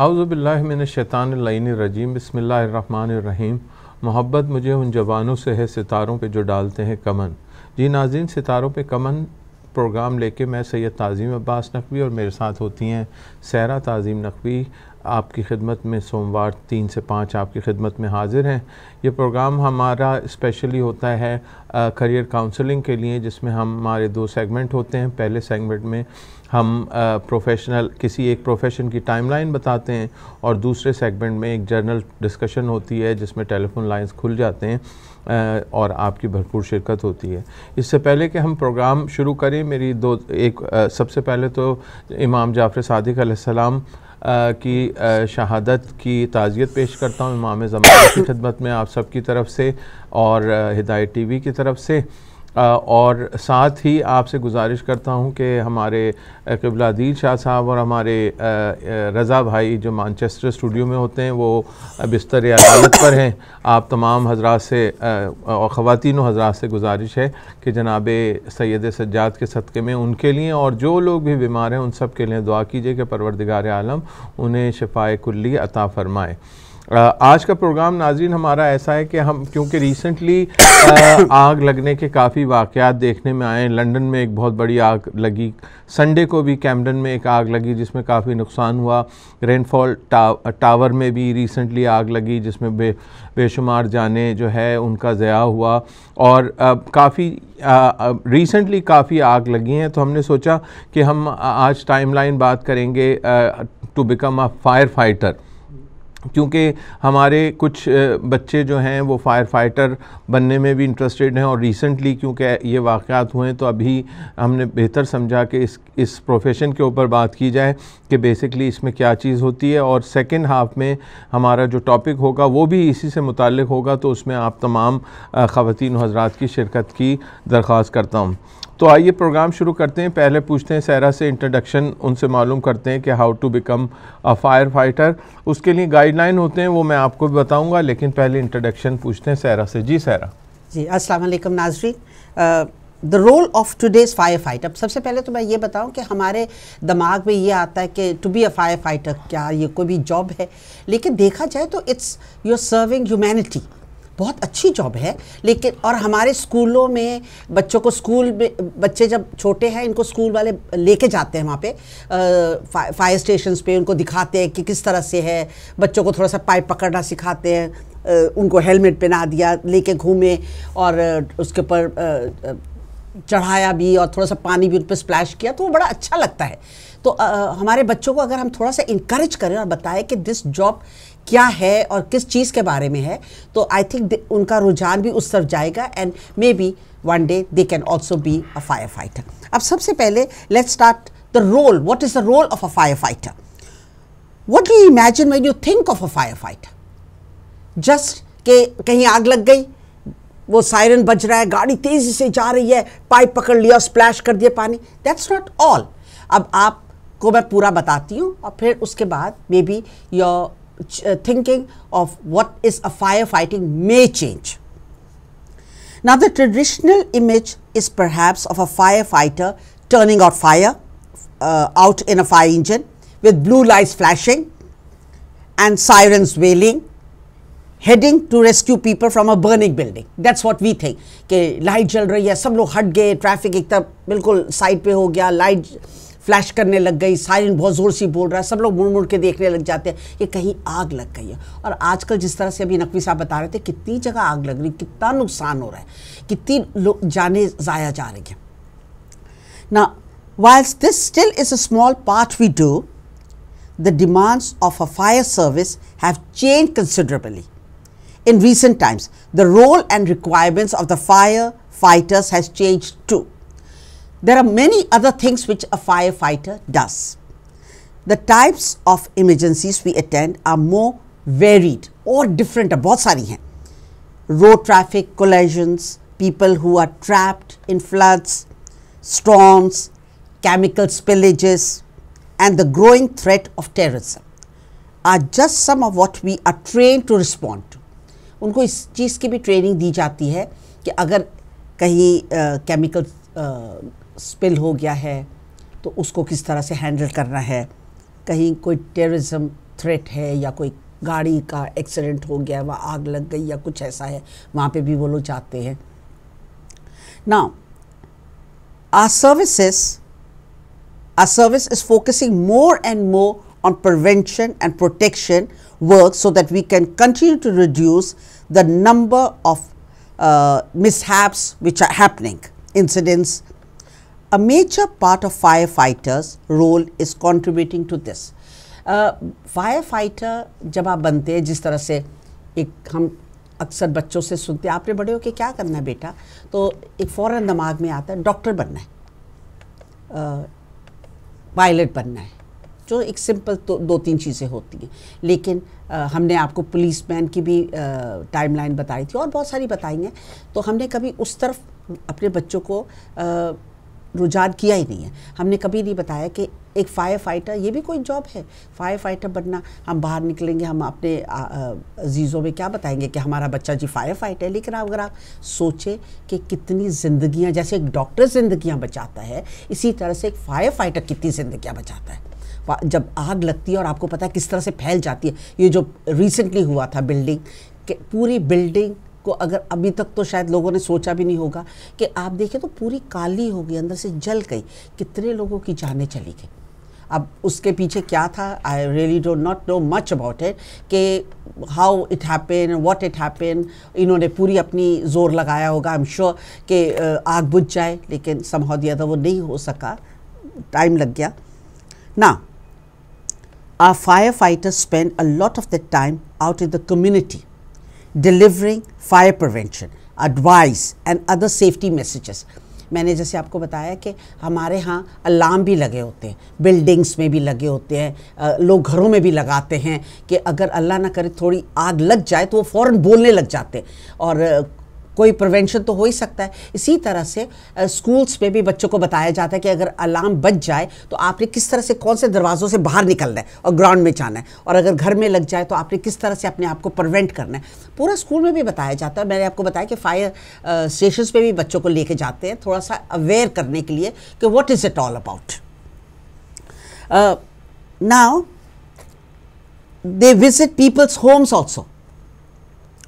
आउज़बिल्लिमिनशैतानरजीम बसमीम मोहब्बत मुझे उन जवानों से है सितारों पे जो डालते हैं कमन जी नाजीन सितारों पे कमन प्रोग्राम लेके मैं सैयद ताज़ीम अब्बास नकवी और मेरे साथ होती हैं सैरा ताज़ीम नकवी आपकी खिदमत में सोमवार तीन से पाँच आपकी खिदमत में हाजिर हैं ये प्रोग्राम हमारा स्पेशली होता है करियर काउंसलिंग के लिए जिसमें हमारे दो सेगमेंट होते हैं पहले सेगमेंट में हम प्रोफेशनल किसी एक प्रोफेशन की टाइमलाइन बताते हैं और दूसरे सेगमेंट में एक जर्नल डिस्कशन होती है जिसमें टेलीफोन लाइंस खुल जाते हैं और आपकी भरपूर शिरकत होती है इससे पहले कि हम प्रोग्राम शुरू करें मेरी दो एक सबसे पहले तो इमाम जाफ़र सदक सलाम की शहादत की ताज़ियत पेश करता हूँ इमाम ज़माना की खिदमत में आप सब की तरफ से और हिदायत वी की तरफ से और साथ ही आपसे गुजारिश करता हूं कि हमारे कबलादीन शाह साहब और हमारे रज़ा भाई जो मानचेस्टर स्टूडियो में होते हैं वो बिस्तर अदालत पर हैं आप तमाम हजरात से और ख़वान हजरात से गुजारिश है कि जनाब सैद सज्जाद के सदक़े में उनके लिए और जो लोग भी बीमार हैं उन सब के लिए दुआ कीजिए कि परवरदिगार आलम उन्हें शफाए कुल्ली अता फ़रमाए आज का प्रोग्राम नाजरीन हमारा ऐसा है कि हम क्योंकि रिसेंटली आग लगने के काफ़ी वाक़ देखने में आए लंदन में एक बहुत बड़ी आग लगी संडे को भी कैमडन में एक आग लगी जिसमें काफ़ी नुकसान हुआ रेनफॉल टा, टावर में भी रिसेंटली आग लगी जिसमें बे बेशुमार जाने जो है उनका ज़या हुआ और काफ़ी रिसेंटली काफ़ी आग लगी हैं तो हमने सोचा कि हम आज टाइमलाइन बात करेंगे to become a fire fighter क्योंकि हमारे कुछ बच्चे जो हैं वो फायर फाइटर बनने में भी इंटरेस्टेड हैं और रिसेंटली क्योंकि ये वाक़ात हुए हैं तो अभी हमने बेहतर समझा कि इस इस प्रोफेशन के ऊपर बात की जाए कि बेसिकली इसमें क्या चीज़ होती है और सेकेंड हाफ में हमारा जो टॉपिक होगा वो भी इसी से मुतल होगा तो उसमें आप तमाम ख़वान हजरात की शिरकत की दरख्वास्त करता हूँ तो आइए प्रोग्राम शुरू करते हैं पहले पूछते हैं सहरा से इंट्रोडक्शन उनसे मालूम करते हैं कि how to become a fire fighter उसके लिए गाइडलाइन होते हैं वो मैं आपको भी बताऊँगा लेकिन पहले इंट्रोडक्शन पूछते हैं सहरा से जी सहरा जी अस्सलाम नाजरी नाजरीन the role of today's fire fighter अब सबसे पहले तो मैं ये बताऊँ कि हमारे दिमाग में ये आता है कि to be a fire fighter क्या ये कोई भी जॉब है लेकिन देखा जाए तो इट्स योर सर्विंग ह्यूमैनिटी बहुत अच्छी जॉब है लेकिन और हमारे स्कूलों में बच्चों को स्कूल में बच्चे जब छोटे हैं इनको स्कूल वाले लेके जाते हैं वहाँ पे फा, फायर स्टेशन पे उनको दिखाते हैं कि किस तरह से है बच्चों को थोड़ा सा पाइप पकड़ना सिखाते हैं उनको हेलमेट पहना दिया लेके घूमे और उसके ऊपर चढ़ाया भी और थोड़ा सा पानी भी उन पर स्प्लैश किया तो वो बड़ा अच्छा लगता है तो आ, हमारे बच्चों को अगर हम थोड़ा सा इंक्रेज करें और बताएं कि दिस जॉब क्या है और किस चीज़ के बारे में है तो आई थिंक उनका रुझान भी उस तरफ जाएगा and may be one day they can also be a fire fighter अब सबसे पहले let start the role what is the role of a fire fighter what you imagine when you think of a fire fighter just के कहीं आग लग गई वो siren बज रहा है गाड़ी तेज़ी से जा रही है पाइप पकड़ लिया स्प्लैश कर दिया पानी दैट्स नॉट ऑल अब आप को मैं पूरा बताती हूँ और फिर उसके बाद maybe your uh, thinking of what is a firefighting may change. Now, the traditional image is perhaps of a firefighter turning out fire uh, out in a fire engine with blue lights flashing and sirens wailing heading to rescue people from a burning building. That's what we think. कि light जल रही है सब लोग हट गए traffic एक तरफ बिल्कुल साइड पे हो गया लाइट फ्लैश करने लग गई सायरन बहुत ज़ोर सी बोल रहा है सब लोग मुड़ मुड़ के देखने लग जाते हैं कि कहीं आग लग गई है और आजकल जिस तरह से अभी नकवी साहब बता रहे थे कितनी जगह आग लग रही कितना नुकसान हो रहा है कितनी लोग जाने ज़ाया जा रही है ना whilst this still is a small part we do the demands of a fire service have change considerably in recent times the role and requirements of the fire fighters has change too There are many other things which a firefighter does. The types of emergencies we attend are more varied or different बहुत सारी हैं road traffic collisions, people who are trapped in floods, storms, chemical spillages, and the growing threat of terrorism are just some of what we are trained to respond to. उनको इस चीज़ की भी training दी जाती है कि अगर कहीं केमिकल स्पिल हो गया है तो उसको किस तरह से हैंडल करना है कहीं कोई टेररिज्म थ्रेट है या कोई गाड़ी का एक्सीडेंट हो गया वहाँ आग लग गई या कुछ ऐसा है वहाँ पे भी वो लोग जाते हैं ना uh services uh service is focusing more and more on prevention and protection work so that we can continue to reduce the number of mishaps which are happening incidents a major part of firefighters role is contributing to this. Fire uh, fighter जब आप बनते हैं जिस तरह से एक हम अक्सर बच्चों से सुनते हैं आपने बड़े होकर क्या करना है बेटा तो एक फ़ौरन दिमाग में आता है डॉक्टर बनना है पायलट बनना है जो एक सिंपल तो दो तीन चीज़ें होती हैं लेकिन uh, हमने आपको पुलिस मैन की भी टाइमलाइन बताई थी और बहुत सारी बताई हैं तो हमने कभी उस तरफ अपने बच्चों को रुझान किया ही नहीं है हमने कभी नहीं बताया कि एक फायर फाइटर ये भी कोई जॉब है फायर फाइटर बनना हम बाहर निकलेंगे हम अपने अजीज़ों में क्या बताएंगे कि हमारा बच्चा जी फायर फाइटर है लेकिन अगर आप सोचें कि कितनी ज़िंदियाँ जैसे एक डॉक्टर ज़िंदियाँ बचाता है इसी तरह से एक फायर फाइटर कितनी ज़िंदियाँ बचाता है जब आग लगती है और आपको पता है किस तरह से फैल जाती है ये जो रिसेंटली हुआ था बिल्डिंग पूरी बिल्डिंग को अगर अभी तक तो शायद लोगों ने सोचा भी नहीं होगा कि आप देखें तो पूरी काली हो गई अंदर से जल गई कितने लोगों की जाने चली गई अब उसके पीछे क्या था I really do not know much about it कि how it happen what it happen इन्होंने पूरी अपनी जोर लगाया होगा आई एम श्योर कि आग बुझ जाए लेकिन समहाउ दिया था वो नहीं हो सका टाइम लग गया ना uh fire fighter spend a lot of the time out in the community delivering fire prevention advice and other safety messages मैंने जैसे आपको बताया कि हमारे यहाँ अलार्म भी लगे होते हैं बिल्डिंग्स में भी लगे होते हैं लोग घरों में भी लगाते हैं कि अगर अल्लाह ना करे थोड़ी आग लग जाए तो वो फ़ौर बोलने लग जाते हैं और कोई प्रिवेंशन तो हो ही सकता है इसी तरह से स्कूल्स में भी बच्चों को बताया जाता है कि अगर अलार्म बच जाए तो आपने किस तरह से कौन से दरवाज़ों से बाहर निकलना है और ग्राउंड में जाना है और अगर घर में लग जाए तो आपने किस तरह से अपने आप को प्रिवेंट करना है पूरा स्कूल में भी बताया जाता है मैंने आपको बताया कि फायर स्टेशन पर भी बच्चों को लेके जाते हैं थोड़ा सा अवेयर करने के लिए कि what is it all about now they visit people's homes also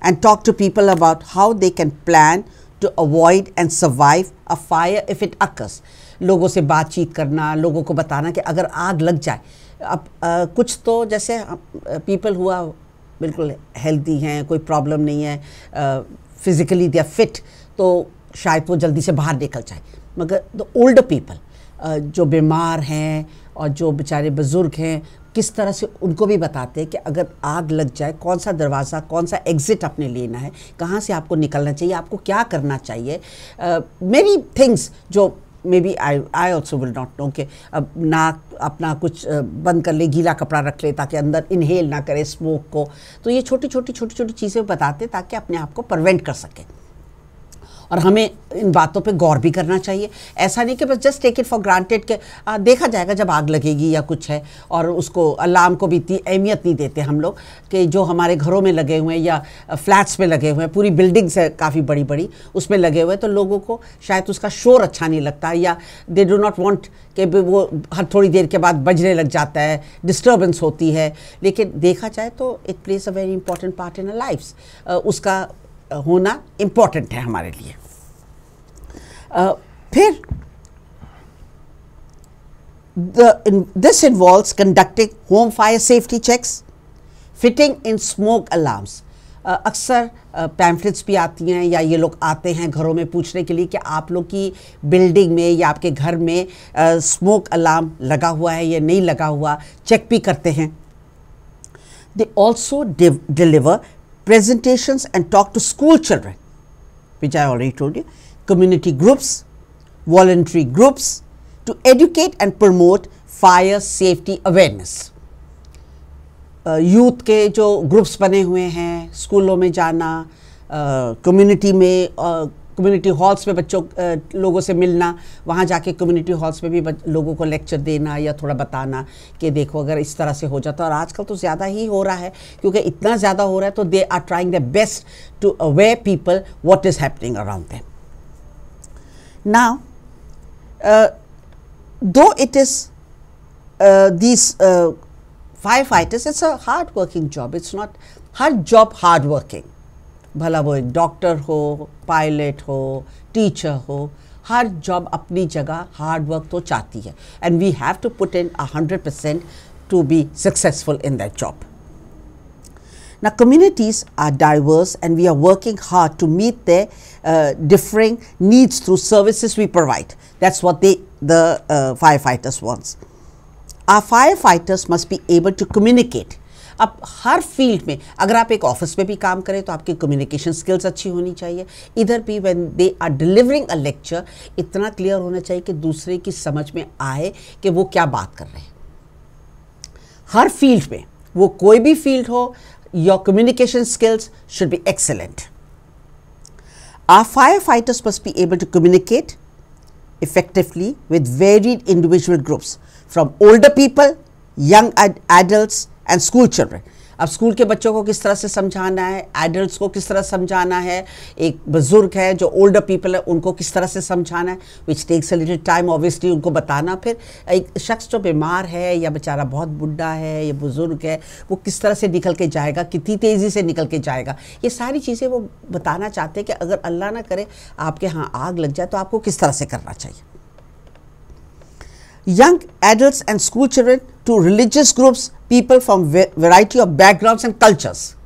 and talk to people about how they can plan to avoid and survive a fire if it occurs. लोगों से बातचीत करना लोगों को बताना कि अगर आग लग जाए अब आ, कुछ तो जैसे पीपल हुआ बिल्कुल हेल्दी हैं कोई प्रॉब्लम नहीं है फिज़िकली दे फिट तो शायद वो जल्दी से बाहर निकल जाए मगर द ओल्ड पीपल जो बीमार हैं और जो बेचारे बुज़ुर्ग हैं किस तरह से उनको भी बताते हैं कि अगर आग लग जाए कौन सा दरवाज़ा कौन सा एग्ज़िट आपने लेना है कहाँ से आपको निकलना चाहिए आपको क्या करना चाहिए मे uh, थिंग्स जो maybe I I also will not know कि अब नाक अपना कुछ बंद कर ले गीला कपड़ा रख ले ताकि अंदर इनहेल ना करे स्मोक को तो ये छोटी छोटी छोटी छोटी चीज़ें बताते ताकि अपने आप को प्रवेंट कर सकें और हमें इन बातों पे गौर भी करना चाहिए ऐसा नहीं कि बस just take it for granted के आ, देखा जाएगा जब आग लगेगी या कुछ है और उसको अलार्म को भी इतनी अहमियत नहीं देते हम लोग कि जो हमारे घरों में लगे हुए हैं या फ्लैट्स में लगे हुए हैं पूरी बिल्डिंग्स है काफ़ी बड़ी बड़ी उसमें लगे हुए हैं तो लोगों को शायद उसका शोर अच्छा नहीं लगता या दे डो नॉट वॉन्ट कि वो हर थोड़ी देर के बाद बजने लग जाता है डिस्टर्बेंस होती है लेकिन देखा जाए तो it plays a very important part in a life उसका होना इम्पोर्टेंट है हमारे लिए फिर this involve conducting home fire safety checks fitting in smoke alarms अक्सर पैम्फलेट्स भी आती हैं या ये लोग आते हैं घरों में पूछने के लिए कि आप लोग की बिल्डिंग में या आपके घर में स्मोक अलार्म लगा हुआ है या नहीं लगा हुआ चेक भी करते हैं they also deliver presentations and talk to school children, which I already told you, community groups, voluntary groups to educate and promote fire safety awareness. Youth uh, के जो ग्रुप्स बने हुए हैं स्कूलों में जाना community uh, uh, community halls में बच्चों लोगों से मिलना वहाँ जाके कम्युनिटी हॉल्स में भी लोगों को लेक्चर देना या थोड़ा बताना कि देखो अगर इस तरह से हो जाता और आजकल तो ज़्यादा ही हो रहा है क्योंकि इतना ज़्यादा हो रहा है तो they are trying the best to aware people what is happening around them now though it is this fighters it's a hard working job it's not हर जॉब हार्ड वर्किंग भला वो एक डॉक्टर हो पायलट हो teacher हो हर job अपनी जगह hard work तो चाहती है and we have to put in a hundred percent to be successful in that job Now, communities are diverse and we are working hard to meet their uh, differing needs through services we provide. That's what they, the uh, firefighters wants. Our firefighters must be able to communicate अब हर field में अगर आप एक office में भी काम करें तो आपकी कम्युनिकेशन स्किल्स अच्छी होनी चाहिए इधर भी when they are delivering a lecture इतना क्लियर होना चाहिए कि दूसरे की समझ में आए कि वो क्या बात कर रहे हैं हर फील्ड में वो कोई भी फील्ड हो your communication skills should be excellent Our firefighters fighters must be able to communicate effectively with individual individual groups from older young ad adults, and school children अब स्कूल के बच्चों को किस तरह से समझाना है एडल्ट को किस तरह समझाना है एक बुजुर्ग है जो ओल्डर पीपल है उनको किस तरह से समझाना है which takes a little time obviously उनको बताना फिर एक शख्स जो बीमार है या बेचारा बहुत बुढ़ा है या बुज़ुर्ग है वो किस तरह से निकल के जाएगा कितनी तेज़ी से निकल के जाएगा ये सारी चीज़ें वो बताना चाहते हैं कि अगर अल्लाह ना करे आपके यहाँ आग लग जाए तो आपको किस तरह से करना चाहिए young adult and school children to religious groups, people from variety of backgrounds and cultures.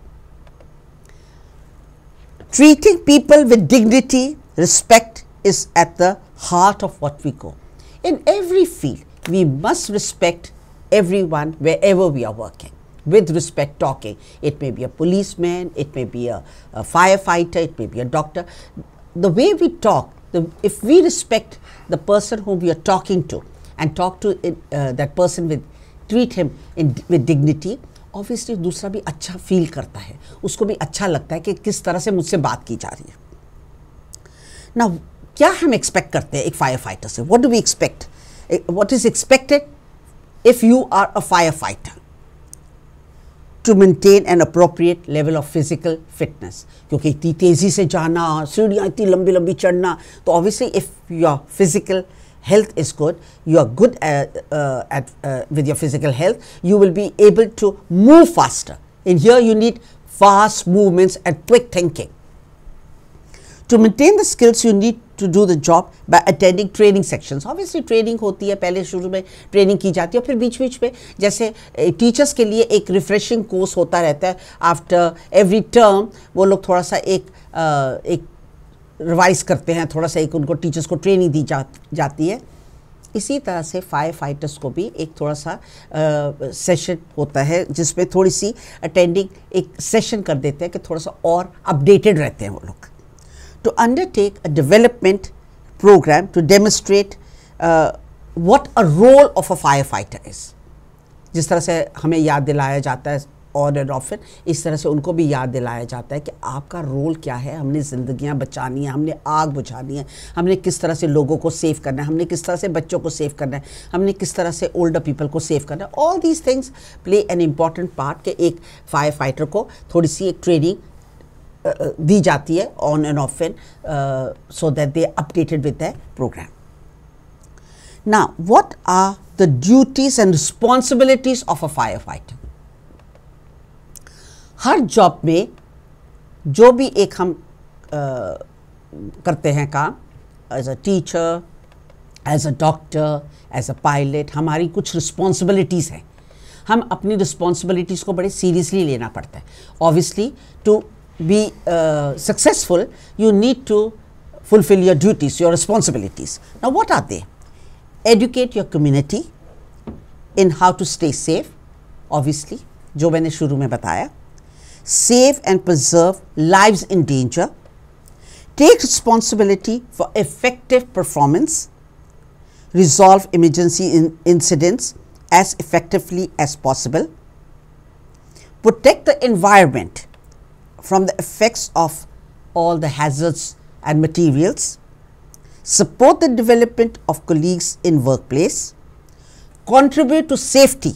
Treating people with dignity, respect is at the heart of what we go. In every field, we must respect everyone wherever we are working with respect talking. It may be a policeman, it may be a, a firefighter, it may be a doctor. The way we talk, the, if we respect the person whom we are talking to and talk to it, uh, that person with treat him in with dignity obviously दूसरा भी अच्छा feel करता है उसको भी अच्छा लगता है कि किस तरह से मुझसे बात की जा रही है ना क्या हम एक्सपेक्ट करते हैं एक फायर फाइटर से what do we expect what is expected if you are a fire fighter to maintain an appropriate level of physical fitness क्योंकि इतनी तेज़ी से जाना सीढ़ियाँ इतनी लंबी लंबी चढ़ना तो obviously if our physical health is good, you are good at, uh, at uh, with your physical health, you will be able to move faster. In here, you need fast movements and quick thinking. To maintain the skills, you need to do the job by attending training sections. Obviously, training होती है पहले शुरू में training की जाती है फिर बीच बीच में जैसे teachers के लिए एक refreshing course होता रहता है after every term. वो लोग थोड़ा सा एक uh, एक रिवाइज करते हैं थोड़ा सा एक उनको टीचर्स को ट्रेनिंग दी जा, जाती है इसी तरह से फायर फाइटर्स को भी एक थोड़ा सा आ, सेशन होता है जिसमें थोड़ी सी अटेंडिंग एक सेशन कर देते हैं कि थोड़ा सा और अपडेटेड रहते हैं वो लोग to undertake a development programme to demonstrate what a role of a fire fighter is जिस तरह से हमें याद दिलाया जाता है ऑर्डर ऑफ इट इस तरह से उनको भी याद दिलाया जाता है कि आपका रोल क्या है हमने ज़िंदियाँ बचानी है हमने आग बुझानी है हमने किस तरह से लोगों को सेव करना है हमने किस तरह से बच्चों को सेव करना है हमने किस तरह से ओल्डर पीपल को सेव करना है all these things play an important part के एक फायर फाइटर को थोड़ी सी एक ट्रेनिंग दी जाती है on and off an so that they updated with the programme ना what are the duties and responsibilities of a fire fighter हर जॉब में जो भी एक हम आ, करते हैं काम as a teacher as a doctor as a pilot हमारी कुछ रिस्पॉन्सिबिलिटीज़ हैं हम अपनी रिस्पॉन्सिबिलिटीज़ को बड़े सीरियसली लेना पड़ता है obviously to be successful you need to fulfil your duties your responsibilities ना what are they Educate your community in how to stay safe obviously जो मैंने शुरू में बताया save and preserve lives in danger, take responsibility for effective performance, resolve emergency in incidents as effectively as possible, protect the environment from the effects of all the hazards and materials, support the development of colleagues in workplace, contribute to safety,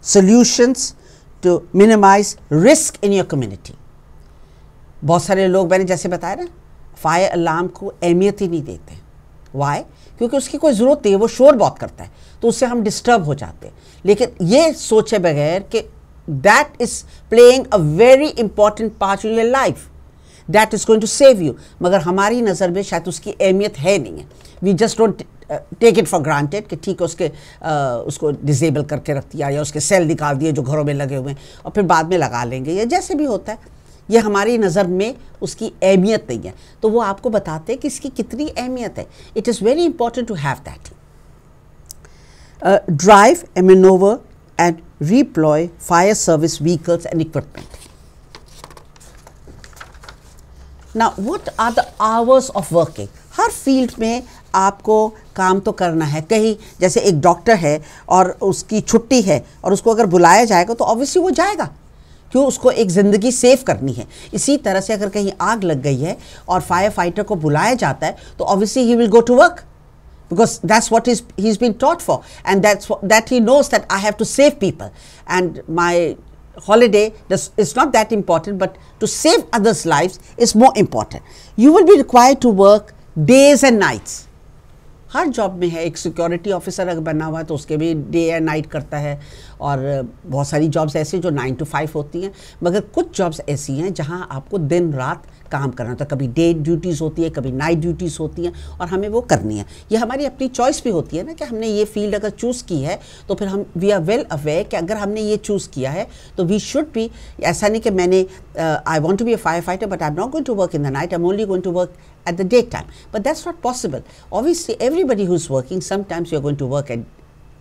solutions to minimize risk in your community. बहुत सारे लोग मैंने जैसे बताया ना fire alarm को अहमियत ही नहीं देते वाई क्योंकि उसकी कोई ज़रूरत नहीं है वो शोर बहुत करता है तो उससे हम डिस्टर्ब हो जाते हैं लेकिन ये सोचे बगैर कि that is playing a very important part in your life that is going to save you मगर हमारी नज़र में शायद उसकी अहमियत है नहीं है we just don't take it for granted कि ठीक है उसके आ, uh, उसको डिजेबल करके रख दिया या उसके सेल निकाल दिए जो घरों में लगे हुए हैं और फिर बाद में लगा लेंगे या जैसे भी होता है ये हमारी नज़र में उसकी अहमियत नहीं है तो वो आपको बताते हैं कि इसकी कितनी अहमियत है it is very important to have that drive manoeuvre and deploy fire service vehicles and equipment ना what are the hours of working हर फील्ड में आपको काम तो करना है कहीं जैसे एक डॉक्टर है और उसकी छुट्टी है और उसको अगर बुलाया जाएगा तो ऑब्वियसली वो जाएगा क्यों उसको एक ज़िंदगी सेव करनी है इसी तरह से अगर कहीं आग लग गई है और फायर फाइटर को बुलाया जाता है तो obviously he will go to work because that's what is he is been taught for and that's that he knows that I have to save people and my holiday thus is not that important but to save others life is more important you will be require to work days and nights हर job में है एक security officer अगर बना हुआ है तो उसके भी डे एंड नाइट करता है और बहुत सारी जॉब्स ऐसी जो नाइन टू फाइव होती हैं मगर कुछ जॉब्स ऐसी हैं जहाँ आपको दिन रात काम करना होता है कभी डे ड्यूटीज़ होती है कभी नाइट ड्यूटीज़ होती हैं और हमें वो करनी है ये हमारी अपनी चॉइस भी होती है ना कि हमने ये फील्ड अगर चूज़ की है तो फिर हम वी आर वेल अवेयर कि अगर हमने ये चूज़ किया है तो वी शुड भी ऐसा नहीं कि मैंने I want to be a fire fighter but I am not going to work in the night I am only going to work at the time but that's not possible obviously everybody who is working sometimes you are going to work at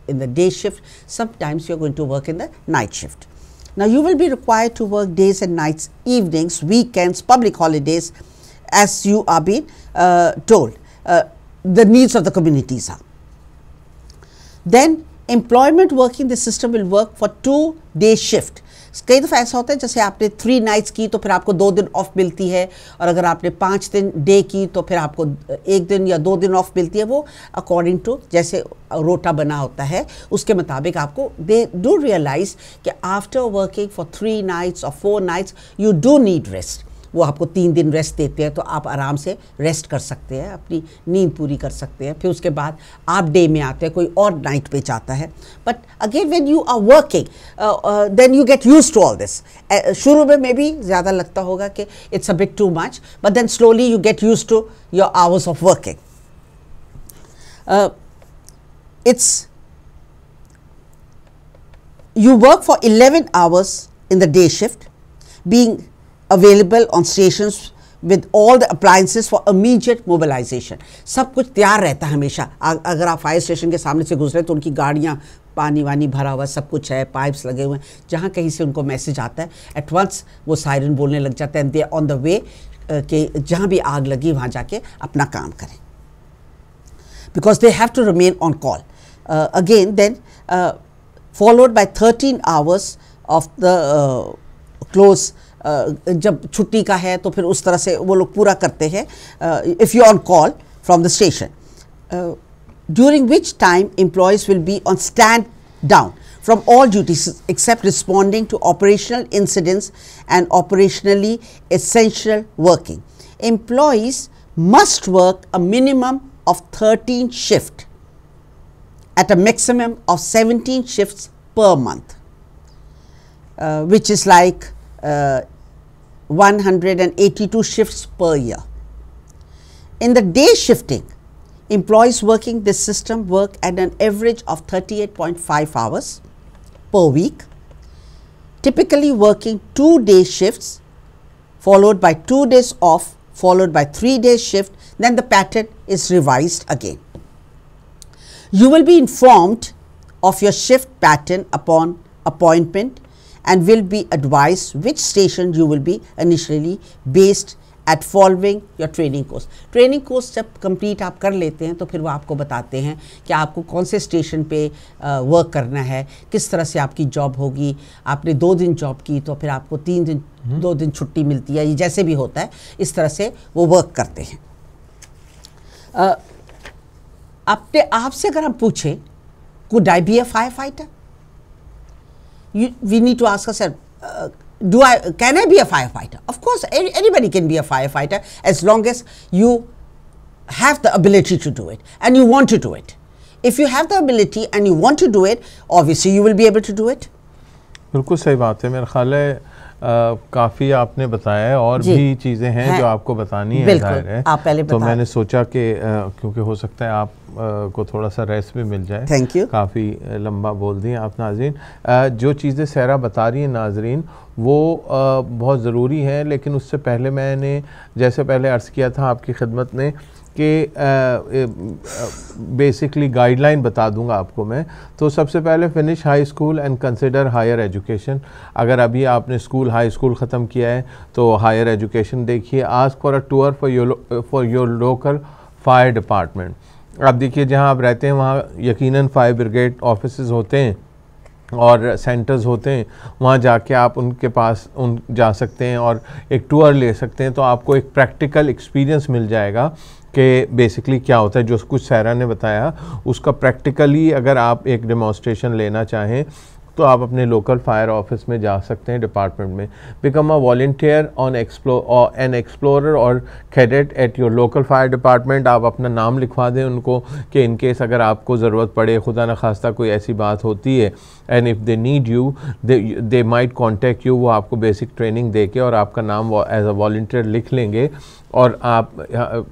in the day shift, sometimes you are going to work in the night shift. Now, you will be required to work days and nights, evenings, weekends, public holidays as you are being uh, told uh, the needs of the communities are. Then employment working the system will work for two day shift कई दफ़ा ऐसा होता है जैसे आपने three nights की तो फिर आपको दो दिन ऑफ मिलती है और अगर आपने पाँच दिन डे की तो फिर आपको एक दिन या दो दिन ऑफ मिलती है वो अकॉर्डिंग टू जैसे रोटा बना होता है उसके मुताबिक आपको दे डू रियलाइज़ कि after working for three nights और four nights you do need rest वो आपको तीन दिन रेस्ट देते हैं तो आप आराम से रेस्ट कर सकते हैं अपनी नींद पूरी कर सकते हैं फिर उसके बाद आप डे में आते हैं कोई और नाइट पे जाता है but again when you are working then you get use to all this शुरू में मे भी ज़्यादा लगता होगा कि it's a big too much but then slowly you get use to your hours of working it's you work for eleven hours in the day shift being available on stations with all the appliances for immediate mobilization. सब कुछ तैयार रहता है हमेशा अगर आप fire station के सामने से गुजरे तो उनकी गाड़ियाँ पानी वानी भरा हुआ सब कुछ है पाइप्स लगे हुए हैं जहाँ कहीं से उनको मैसेज आता है एट वंस वो सायरन बोलने लग जाते हैं दे ऑन द वे के जहाँ भी आग लगी वहाँ जाके अपना काम करें because they have to remain on call again then followed by thirteen hours of the close जब छुट्टी का है तो फिर उस तरह से वो लोग पूरा करते हैं if you on call from during which time employees will be on stand down from all duties except responding to operational incidents and operationally essential working. Employees must work a minimum of 13 shift at a maximum of 17 shifts per month, uh, which is like uh, 182 shifts per year. In the day shifting, employees working this system work at an average of 38.5 hours per week, typically working two day shifts followed by two days off followed by three day shift, then the pattern is revised again. You will be informed of your shift pattern upon appointment and will be advised which station you will be initially based at following your training course training course जब complete आप कर लेते हैं तो फिर वो आपको बताते हैं कि आपको कौन से स्टेशन पर वर्क करना है किस तरह से आपकी जॉब होगी आपने दो दिन जॉब की तो फिर आपको तीन दिन hmm. दो दिन छुट्टी मिलती है ये जैसे भी होता है इस तरह से वो वर्क करते हैं अपने आप से अगर हम पूछें could I be a fire fighter you, we need to ask ourselves, uh, do I, can I be a firefighter? Of course, any, anybody can be a firefighter as long as you have the ability to do it and you want to do it. If you have the ability and you want to do it, obviously you will be able to do it. बिल्कुल सही बात है मेरे ख्याल काफ़ी आपने बताया है और भी चीज़ें हैं, है। जो आपको बतानी है, है। आप पहले तो मैंने सोचा कि क्योंकि हो सकता है आप को थोड़ा सा रेस्ट भी मिल जाए थैंक यू काफ़ी लंबा बोल दिए आप नाजरीन जो चीज़ें सहरा बता रही हैं नाजरीन वो बहुत ज़रूरी है लेकिन उससे पहले मैंने जैसे पहले अर्ज़ किया था आपकी खिदमत ने कि बेसिकली गाइडलाइन बता दूंगा आपको मैं तो सबसे पहले finish high school and consider higher education अगर अभी आपने स्कूल हाई स्कूल ख़त्म किया है तो हायर एजुकेशन देखिए आज for a tour for your for your local fire department आप देखिए जहाँ आप रहते हैं वहाँ यकीनन फायर ब्रिगेड ऑफिस होते हैं और सेंटर्स होते हैं वहाँ जाके आप उनके पास उन जा सकते हैं और एक टूर ले सकते हैं तो आपको एक प्रैक्टिकल एक्सपीरियंस मिल जाएगा कि बेसिकली क्या होता है जो कुछ सहरा ने बताया उसका प्रैक्टिकली अगर आप एक डेमोस्ट्रेशन लेना चाहें तो आप अपने लोकल फायर ऑफिस में जा सकते हैं डिपार्टमेंट में become a volunteer on explore an explorer और cadet at your local fire department आप अपना नाम लिखवा दें उनको कि इनकेस अगर आपको ज़रूरत पड़े खुदा न खास्ता कोई ऐसी बात होती है and if they need you they might contact you वो आपको बेसिक ट्रेनिंग दे के और आपका नाम एज अ वॉल्टियर लिख लेंगे और आप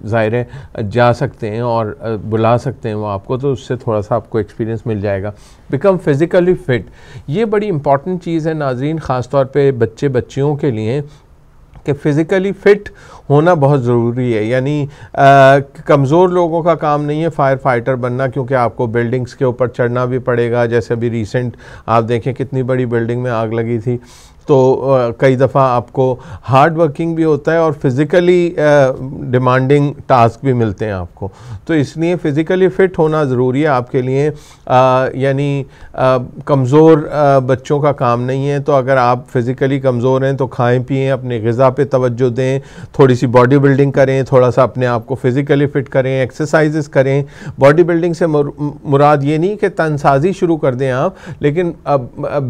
ज़ाहिर जा सकते हैं और बुला सकते हैं वो आपको तो उससे थोड़ा सा आपको एक्सपीरियंस मिल जाएगा बिकम फिज़िकली फिट ये बड़ी इंपॉर्टेंट चीज़ है नाजरीन ख़ास तौर बच्चे बच्चियों के लिए कि फ़िज़िकली फ़िट होना बहुत ज़रूरी है यानी कमज़ोर लोगों का काम नहीं है फायर फाइटर बनना क्योंकि आपको बिल्डिंग्स के ऊपर चढ़ना भी पड़ेगा जैसे अभी रिसेंट आप देखें कितनी बड़ी बिल्डिंग में आग लगी थी तो कई दफ़ा आपको हार्ड वर्किंग भी होता है और फिज़िकली डिमांडिंग टास्क भी मिलते हैं आपको तो इसलिए फ़िज़िकली फ़िट होना ज़रूरी है आपके लिए यानी कमज़ोर बच्चों का काम नहीं है तो अगर आप फ़िज़िकली कमज़ोर हैं तो खाएं पिएं अपने गज़ा पे तवज्जो दें थोड़ी सी बॉडी बिल्डिंग करें थोड़ा सा अपने आप को फ़िज़िकली फ़िट करें एक्सरसाइज़ करें बॉडी बिल्डिंग से मुराद ये नहीं कि तनसाजी शुरू कर दें आप लेकिन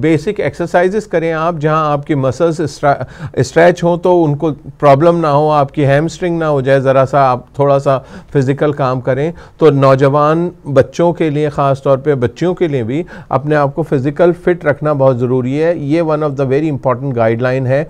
बेसिक एक्सरसाइज़ करें आप जहाँ आपकी मसल्स स्ट्रेच हो तो उनको प्रॉब्लम ना हो आपकी हैमस्ट्रिंग ना हो जाए ज़रा सा आप थोड़ा सा फिज़िकल काम करें तो नौजवान बच्चों के लिए ख़ास तौर पे बच्चियों के लिए भी अपने आप को फ़िज़िकल फिट रखना बहुत ज़रूरी है ये one of the very important guideline है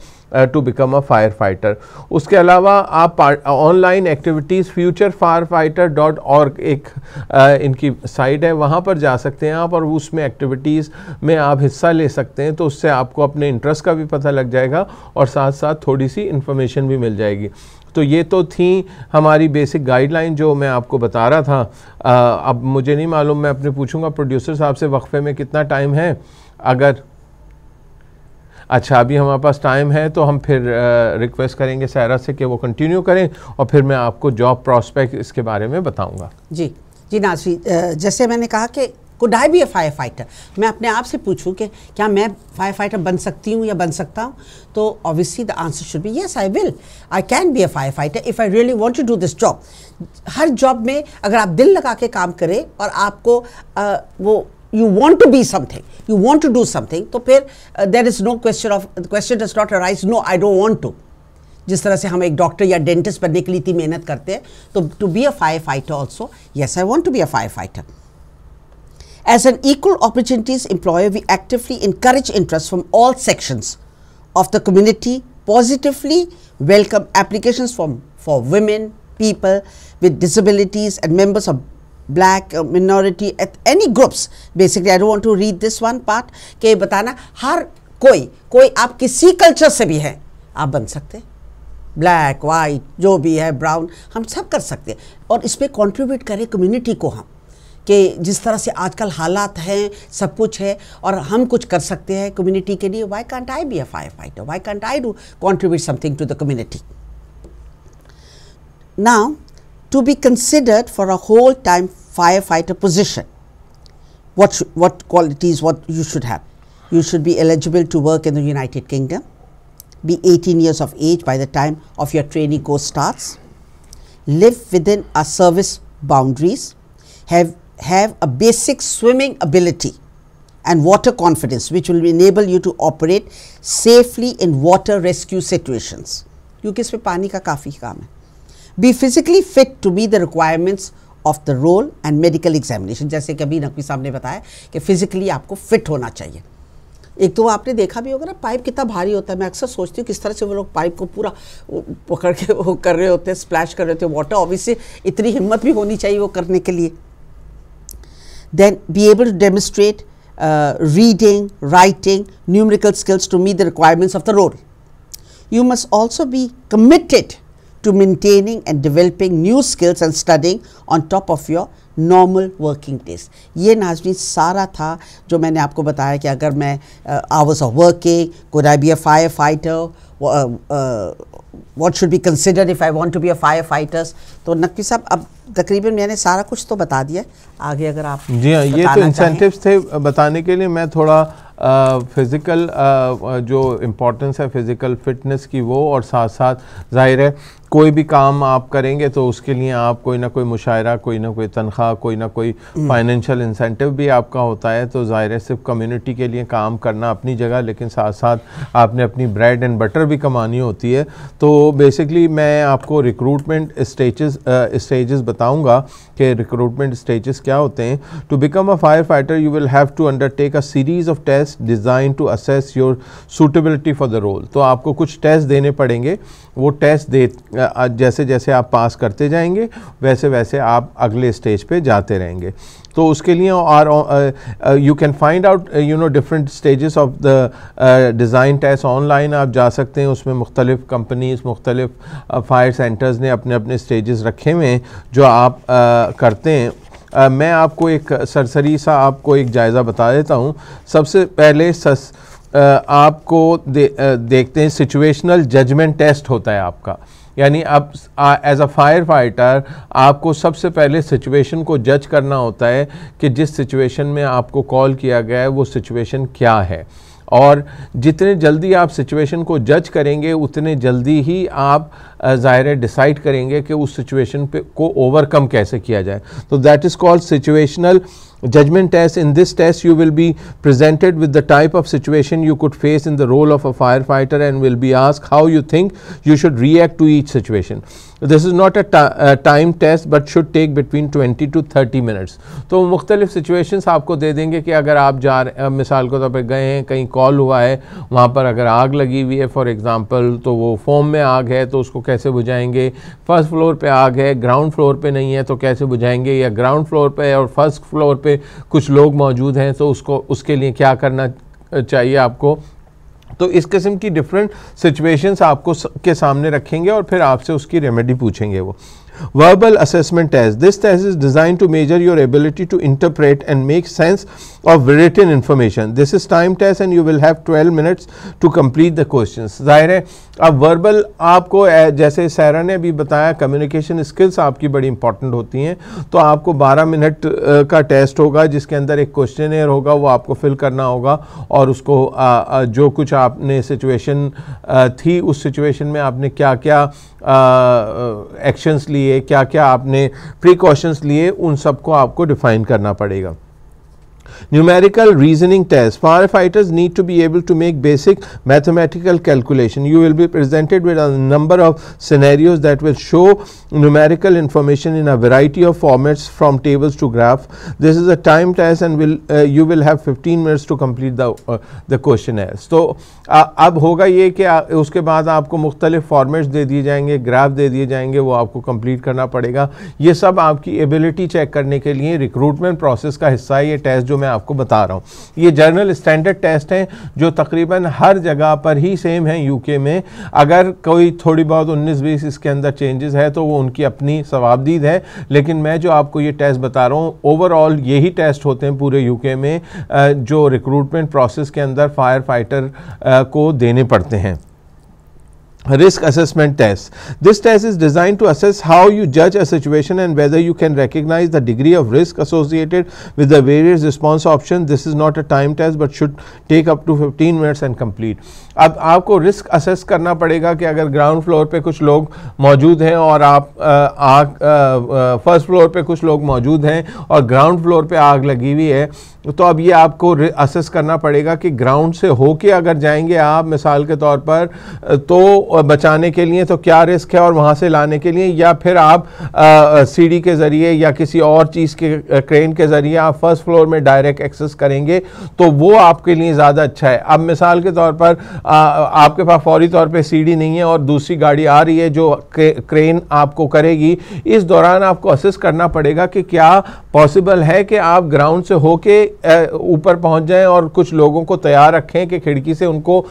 to become a fire fighter उसके अलावा आप online activities future fire fighter dot और एक uh, इनकी साइट है वहाँ पर जा सकते हैं आप और उसमें एक्टिविटीज़ में आप हिस्सा ले सकते हैं तो उससे आपको अपने इंटरेस्ट का भी पता लग जाएगा और साथ साथ थोड़ी सी इन्फॉर्मेशन भी मिल जाएगी तो ये तो थी हमारी बेसिक गाइडलाइन जो मैं आपको बता रहा था आ, uh, अब मुझे नहीं मालूम मैं अपने पूछूंगा प्रोड्यूसर साहब से वक्फे में कितना टाइम है अगर अच्छा अभी हमारे पास टाइम है तो हम फिर रिक्वेस्ट करेंगे सारा से कि वो कंटिन्यू करें और फिर मैं आपको जॉब प्रॉस्पेक्ट इसके बारे में बताऊँगा जी जी नाजी जैसे मैंने कहा कि could I be a fire fighter मैं अपने आप से पूछूं कि क्या मैं फायर फाइटर बन सकती हूँ या बन सकता हूँ तो obviously the answer should be yes I will I can be a fire fighter if I really want to do this job हर जॉब में अगर आप दिल लगा के काम करें और आपको आ, वो you want to be something, you want to do something, तो फिर uh, there is no question of the question does not arise. No, I don't want to. Just तरह से हम एक डॉक्टर या डेंटिस्ट बनने के लिए इतनी मेहनत करते हैं तो to be a fire fighter also yes I want to As an equal opportunities employer, we actively encourage interest from all sections of the community, positively welcome applications from, for women, people with disabilities and members of black minority ethnic groups basically I don't to read this one part के बताना हर कोई कोई आप किसी culture से भी हैं आप बन सकते हैं ब्लैक वाइट जो भी है ब्राउन हम सब कर सकते हैं और इस पर कॉन्ट्रीब्यूट करें कम्युनिटी को हम कि जिस तरह से आजकल हालात हैं सब कुछ है और हम कुछ कर सकते हैं कम्युनिटी के लिए why can't I be a fire fighter why can't I do contribute something to the community now to be considered for a whole time firefighter position. What, should, what qualities what you should have? You should be eligible to work in the United Kingdom, be 18 years of age by the time of your training course starts, live within our service boundaries, have, have a basic swimming ability and water confidence which will enable you to operate safely in water rescue situations. You इस पे पानी का काफ़ी काम है be physically fit to be the requirements of the role and medical examination जैसे कि अभी नकवी साहब ने बताया कि फिजिकली आपको फिट होना चाहिए एक तो आपने देखा भी होगा ना पाइप कितना भारी होता है मैं अक्सर सोचती हूँ किस तरह से वो लोग पाइप को पूरा पकड़ के वो कर रहे होते हैं स्प्लैश कर रहे होते हैं वाटर ऑब्वियसली इतनी हिम्मत भी होनी चाहिए वो करने के लिए then be able to demonstrate reading writing numerical skills to meet the requirements of the role you must also be committed to maintaining and developing new skills and studying on top of your normal working days ये नाजमी सारा था जो मैंने आपको बताया कि अगर मैं hours of working could I be a fire fighter what should be consider if I want to be a fire fighters तो नकवी साहब अब तकरीबन मैंने सारा कुछ तो बता दिया आगे अगर आप जी हाँ ये तो इंसेंटिव थे बताने के लिए मैं थोड़ा फिज़िकल uh, uh, जो इम्पोर्टेंस है फिज़िकल फिटनेस की वो और साथ साथ जाहिर है कोई भी काम आप करेंगे तो उसके लिए आप कोई ना कोई मुशायरा कोई ना कोई तनख्वाह कोई ना कोई फाइनेंशियल हम्म। इंसेंटिव भी आपका होता है तो ज़ाहिर है सिर्फ कम्युनिटी के लिए काम करना अपनी जगह लेकिन साथ साथ आपने अपनी ब्रेड एंड बटर भी कमानी होती है तो बेसिकली मैं आपको रिक्रूटमेंट स्टेजेस स्टेजेस बताऊंगा कि रिक्रूटमेंट स्टेजेस क्या होते हैं to become a fire fighter you will have to undertake a series of test design to assess your suitability for the role तो आपको कुछ टेस्ट देने पड़ेंगे वो टेस्ट दे जैसे जैसे आप पास करते जाएंगे वैसे वैसे आप अगले स्टेज पे जाते रहेंगे तो उसके लिए और you can find out you know different stages of the design test online आप जा सकते हैं उसमें मुख्तलिफ़ कंपनीज़ मुख्तलिफ़ फायर सेंटर्स ने अपने अपने स्टेजेस रखे हुए हैं जो आप uh, करते हैं uh, मैं आपको एक सरसरी सा आपको एक जायज़ा बता देता हूँ सबसे पहले सस uh, आपको दे, देखते हैं सिचुएशनल जजमेंट टेस्ट होता है आपका यानी अब एज अ फायर फाइटर आपको सबसे पहले सिचुएशन को जज करना होता है कि जिस सिचुएशन में आपको कॉल किया गया है वो सिचुएशन क्या है और जितने जल्दी आप सिचुएशन को जज करेंगे उतने जल्दी ही आप ज़ाहिर डिसाइड करेंगे कि उस सिचुएशन पे को ओवरकम कैसे किया जाए तो that is called situational judgment test. In this test, you will be presented with the type of situation you could face in the role of a firefighter and will be asked how you think you should react to each situation. This is not a time test but should take between 20 to 30 minutes तो मुख्तलिफ situations आपको दे देंगे कि अगर आप जा रहे मिसाल के तौर पर गए हैं कहीं कॉल हुआ है वहाँ पर अगर आग लगी हुई है फॉर एग्ज़ाम्पल तो वो फोम में आग है तो उसको कैसे बुझाएंगे फर्स्ट फ्लोर पर आग है ग्राउंड फ्लोर पर नहीं है तो कैसे बुझाएंगे या ग्राउंड फ्लोर पर और फर्स्ट फ्लोर पर पे कुछ लोग मौजूद हैं तो उसको उसके लिए क्या करना चाहिए आपको तो इस किस्म की डिफरेंट सिचुएशंस आपको के सामने रखेंगे और फिर आपसे उसकी रेमेडी पूछेंगे वो Verbal assessment test. This test is designed to measure your ability to interpret and make sense of written information. This is time test and you will have 12 minutes to complete the questions. zahir hai ab verbal aapko jaise sara ne अभी bataya communication skills aapki badi important hoti hain to aapko 12 minute का test होगा जिसके अंदर एक question होगा वो आपको fill करना होगा और उसको जो कुछ आपने सिचुएशन थी उस सिचुएशन में आपने kya क्या एक्शंस लिए क्या क्या आपने प्रिकॉशंस लिए उन सबको आपको डिफ़ाइन करना पड़ेगा numerical reasoning test firefighters need to be able to make basic mathematical calculation you will be presented with a number of scenarios that will show numerical information in a variety of formats from tables to graph this is a time test and will uh, you will have 15 minutes to complete the uh, the questionnaire so uh, अब होगा ये कि उसके बाद आपको मुख्तलिफ formats दे दिए जाएंगे ग्राफ दे दिए जाएंगे वो आपको कंप्लीट करना पड़ेगा ये सब आपकी एबिलिटी चेक करने के लिए रिक्रूटमेंट प्रोसेस का हिस्सा है ये टेस्ट जो मैं आपको बता रहा हूँ ये जर्नल स्टैंडर्ड टेस्ट हैं जो तकरीबन हर जगह पर ही सेम है यूके में अगर कोई थोड़ी बहुत उन्नीस बीस इसके अंदर चेंजेस है तो वो उनकी अपनी सवाबदीद है लेकिन मैं जो आपको ये टेस्ट बता रहा हूँ ओवरऑल यही टेस्ट होते हैं पूरे यू में जो रिक्रूटमेंट प्रोसेस के अंदर फायर फाइटर को देने पड़ते हैं risk assessment test. This test is designed to assess how you judge a situation and whether you can recognize the degree of risk associated with the various response option This is not a time test but should take up to 15 minutes and complete. अब आपको risk assess करना पड़ेगा कि अगर ground floor पे कुछ लोग मौजूद हैं और आप आग फर्स्ट फ्लोर पे कुछ लोग मौजूद हैं और ग्राउंड फ्लोर पे आग लगी हुई है तो अब ये आपको असेस करना पड़ेगा कि ग्राउंड से होके अगर जाएंगे आप मिसाल के तौर पर तो बचाने के लिए तो क्या रिस्क है और वहाँ से लाने के लिए या फिर आप सीढ़ी के ज़रिए या किसी और चीज़ के क्रेन के ज़रिए आप फर्स्ट फ्लोर में डायरेक्ट एक्सेस करेंगे तो वो आपके लिए ज़्यादा अच्छा है अब मिसाल के तौर पर आ, आपके पास फौरी तौर पर सीढ़ी नहीं है और दूसरी गाड़ी आ रही है जो क्रेन आपको करेगी इस दौरान आपको असेस करना पड़ेगा कि क्या पॉसिबल है कि आप ग्राउंड से होके ऊपर पहुंच जाएं और कुछ लोगों को तैयार रखें कि खिड़की से उनको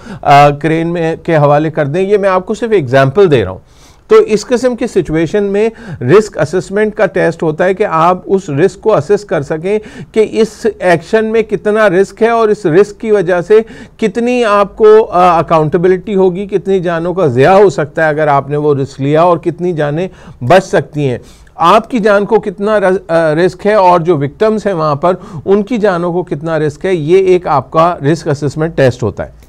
क्रेन में के हवाले कर दें ये मैं आपको सिर्फ एग्जाम्पल दे रहा हूँ तो इस किस्म की सिचुएशन में रिस्क असेसमेंट का टेस्ट होता है कि आप उस रिस्क को असेस कर सकें कि इस एक्शन में कितना रिस्क है और इस रिस्क की वजह से कितनी आपको अकाउंटेबिलिटी होगी कितनी जानों का ज़िया हो सकता है अगर आपने वो रिस्क लिया और कितनी जानें बच सकती हैं आपकी जान को कितना रिस्क है और जो विक्टम्स हैं वहाँ पर उनकी जानों को कितना रिस्क है ये एक आपका रिस्क असेसमेंट टेस्ट होता है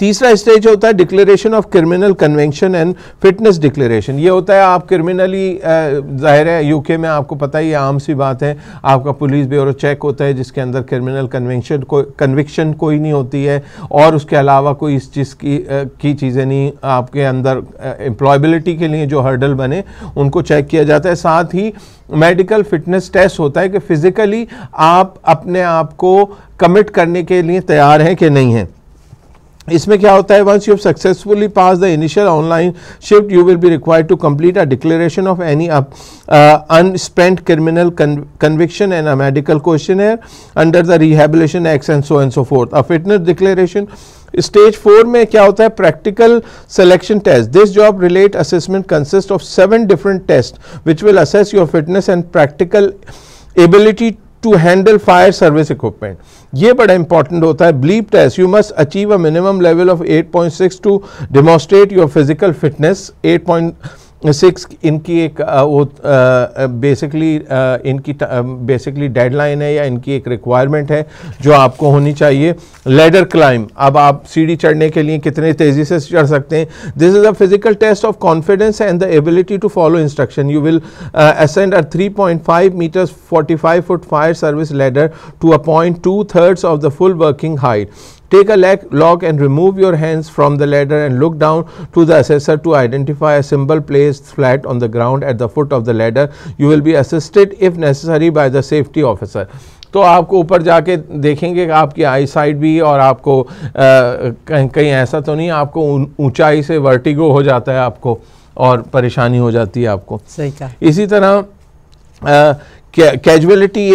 तीसरा स्टेज होता है declaration of criminal convention and fitness declaration ये होता है आप क्रिमिनली जाहिर है यूके में आपको पता ही आम सी बात है आपका पुलिस ब्यूरो चेक होता है जिसके अंदर क्रिमिनल कन्वेंशन को कन्विक्शन कोई नहीं होती है और उसके अलावा कोई इस चीज़ की आ, की चीज़ें नहीं आपके अंदर एम्प्लॉयबिलिटी के लिए जो हर्डल बने उनको चेक किया जाता है साथ ही मेडिकल फिटनेस टेस्ट होता है कि फिज़िकली आप अपने आप को कमिट करने के लिए तैयार हैं कि नहीं हैं इसमें क्या होता है once you successfully pass the initial online shift you will be required to complete a declaration of any unspent criminal conviction and a medical questionnaire under the rehabilitation act and so and so fourth a fitness declaration stage four में क्या होता है practical selection test this job relate assessment consist of seven different test which will assess your fitness and practical ability to handle fire service equipment ये बड़ा important होता है bleep test you must achieve a minimum level of 8.6 to demonstrate your physical fitness 8. Six इनकी एक वो basically इनकी basically deadline है या इनकी एक रिक्वायरमेंट है जो आपको होनी चाहिए लेडर क्लाइम अब आप सीढ़ी चढ़ने के लिए कितने तेज़ी से चढ़ सकते हैं this is a physical test of confidence and the ability to follow instruction you will ascend a 3.5 metres 45 foot fire service ladder to a point two thirds of the full working height Take a lock and remove your hands from the ladder and look down to the assessor to identify a symbol placed flat on the ground at the foot of the ladder. You will be assisted if necessary by the safety officer. तो आपको ऊपर जाके देखेंगे कि आपकी आई side भी और आपको कहीं कहीं ऐसा तो नहीं आपको ऊंचाई से वर्टिगो हो जाता है आपको और परेशानी हो जाती है आपको सही कहा इसी तरह आ, कैजुअलिटी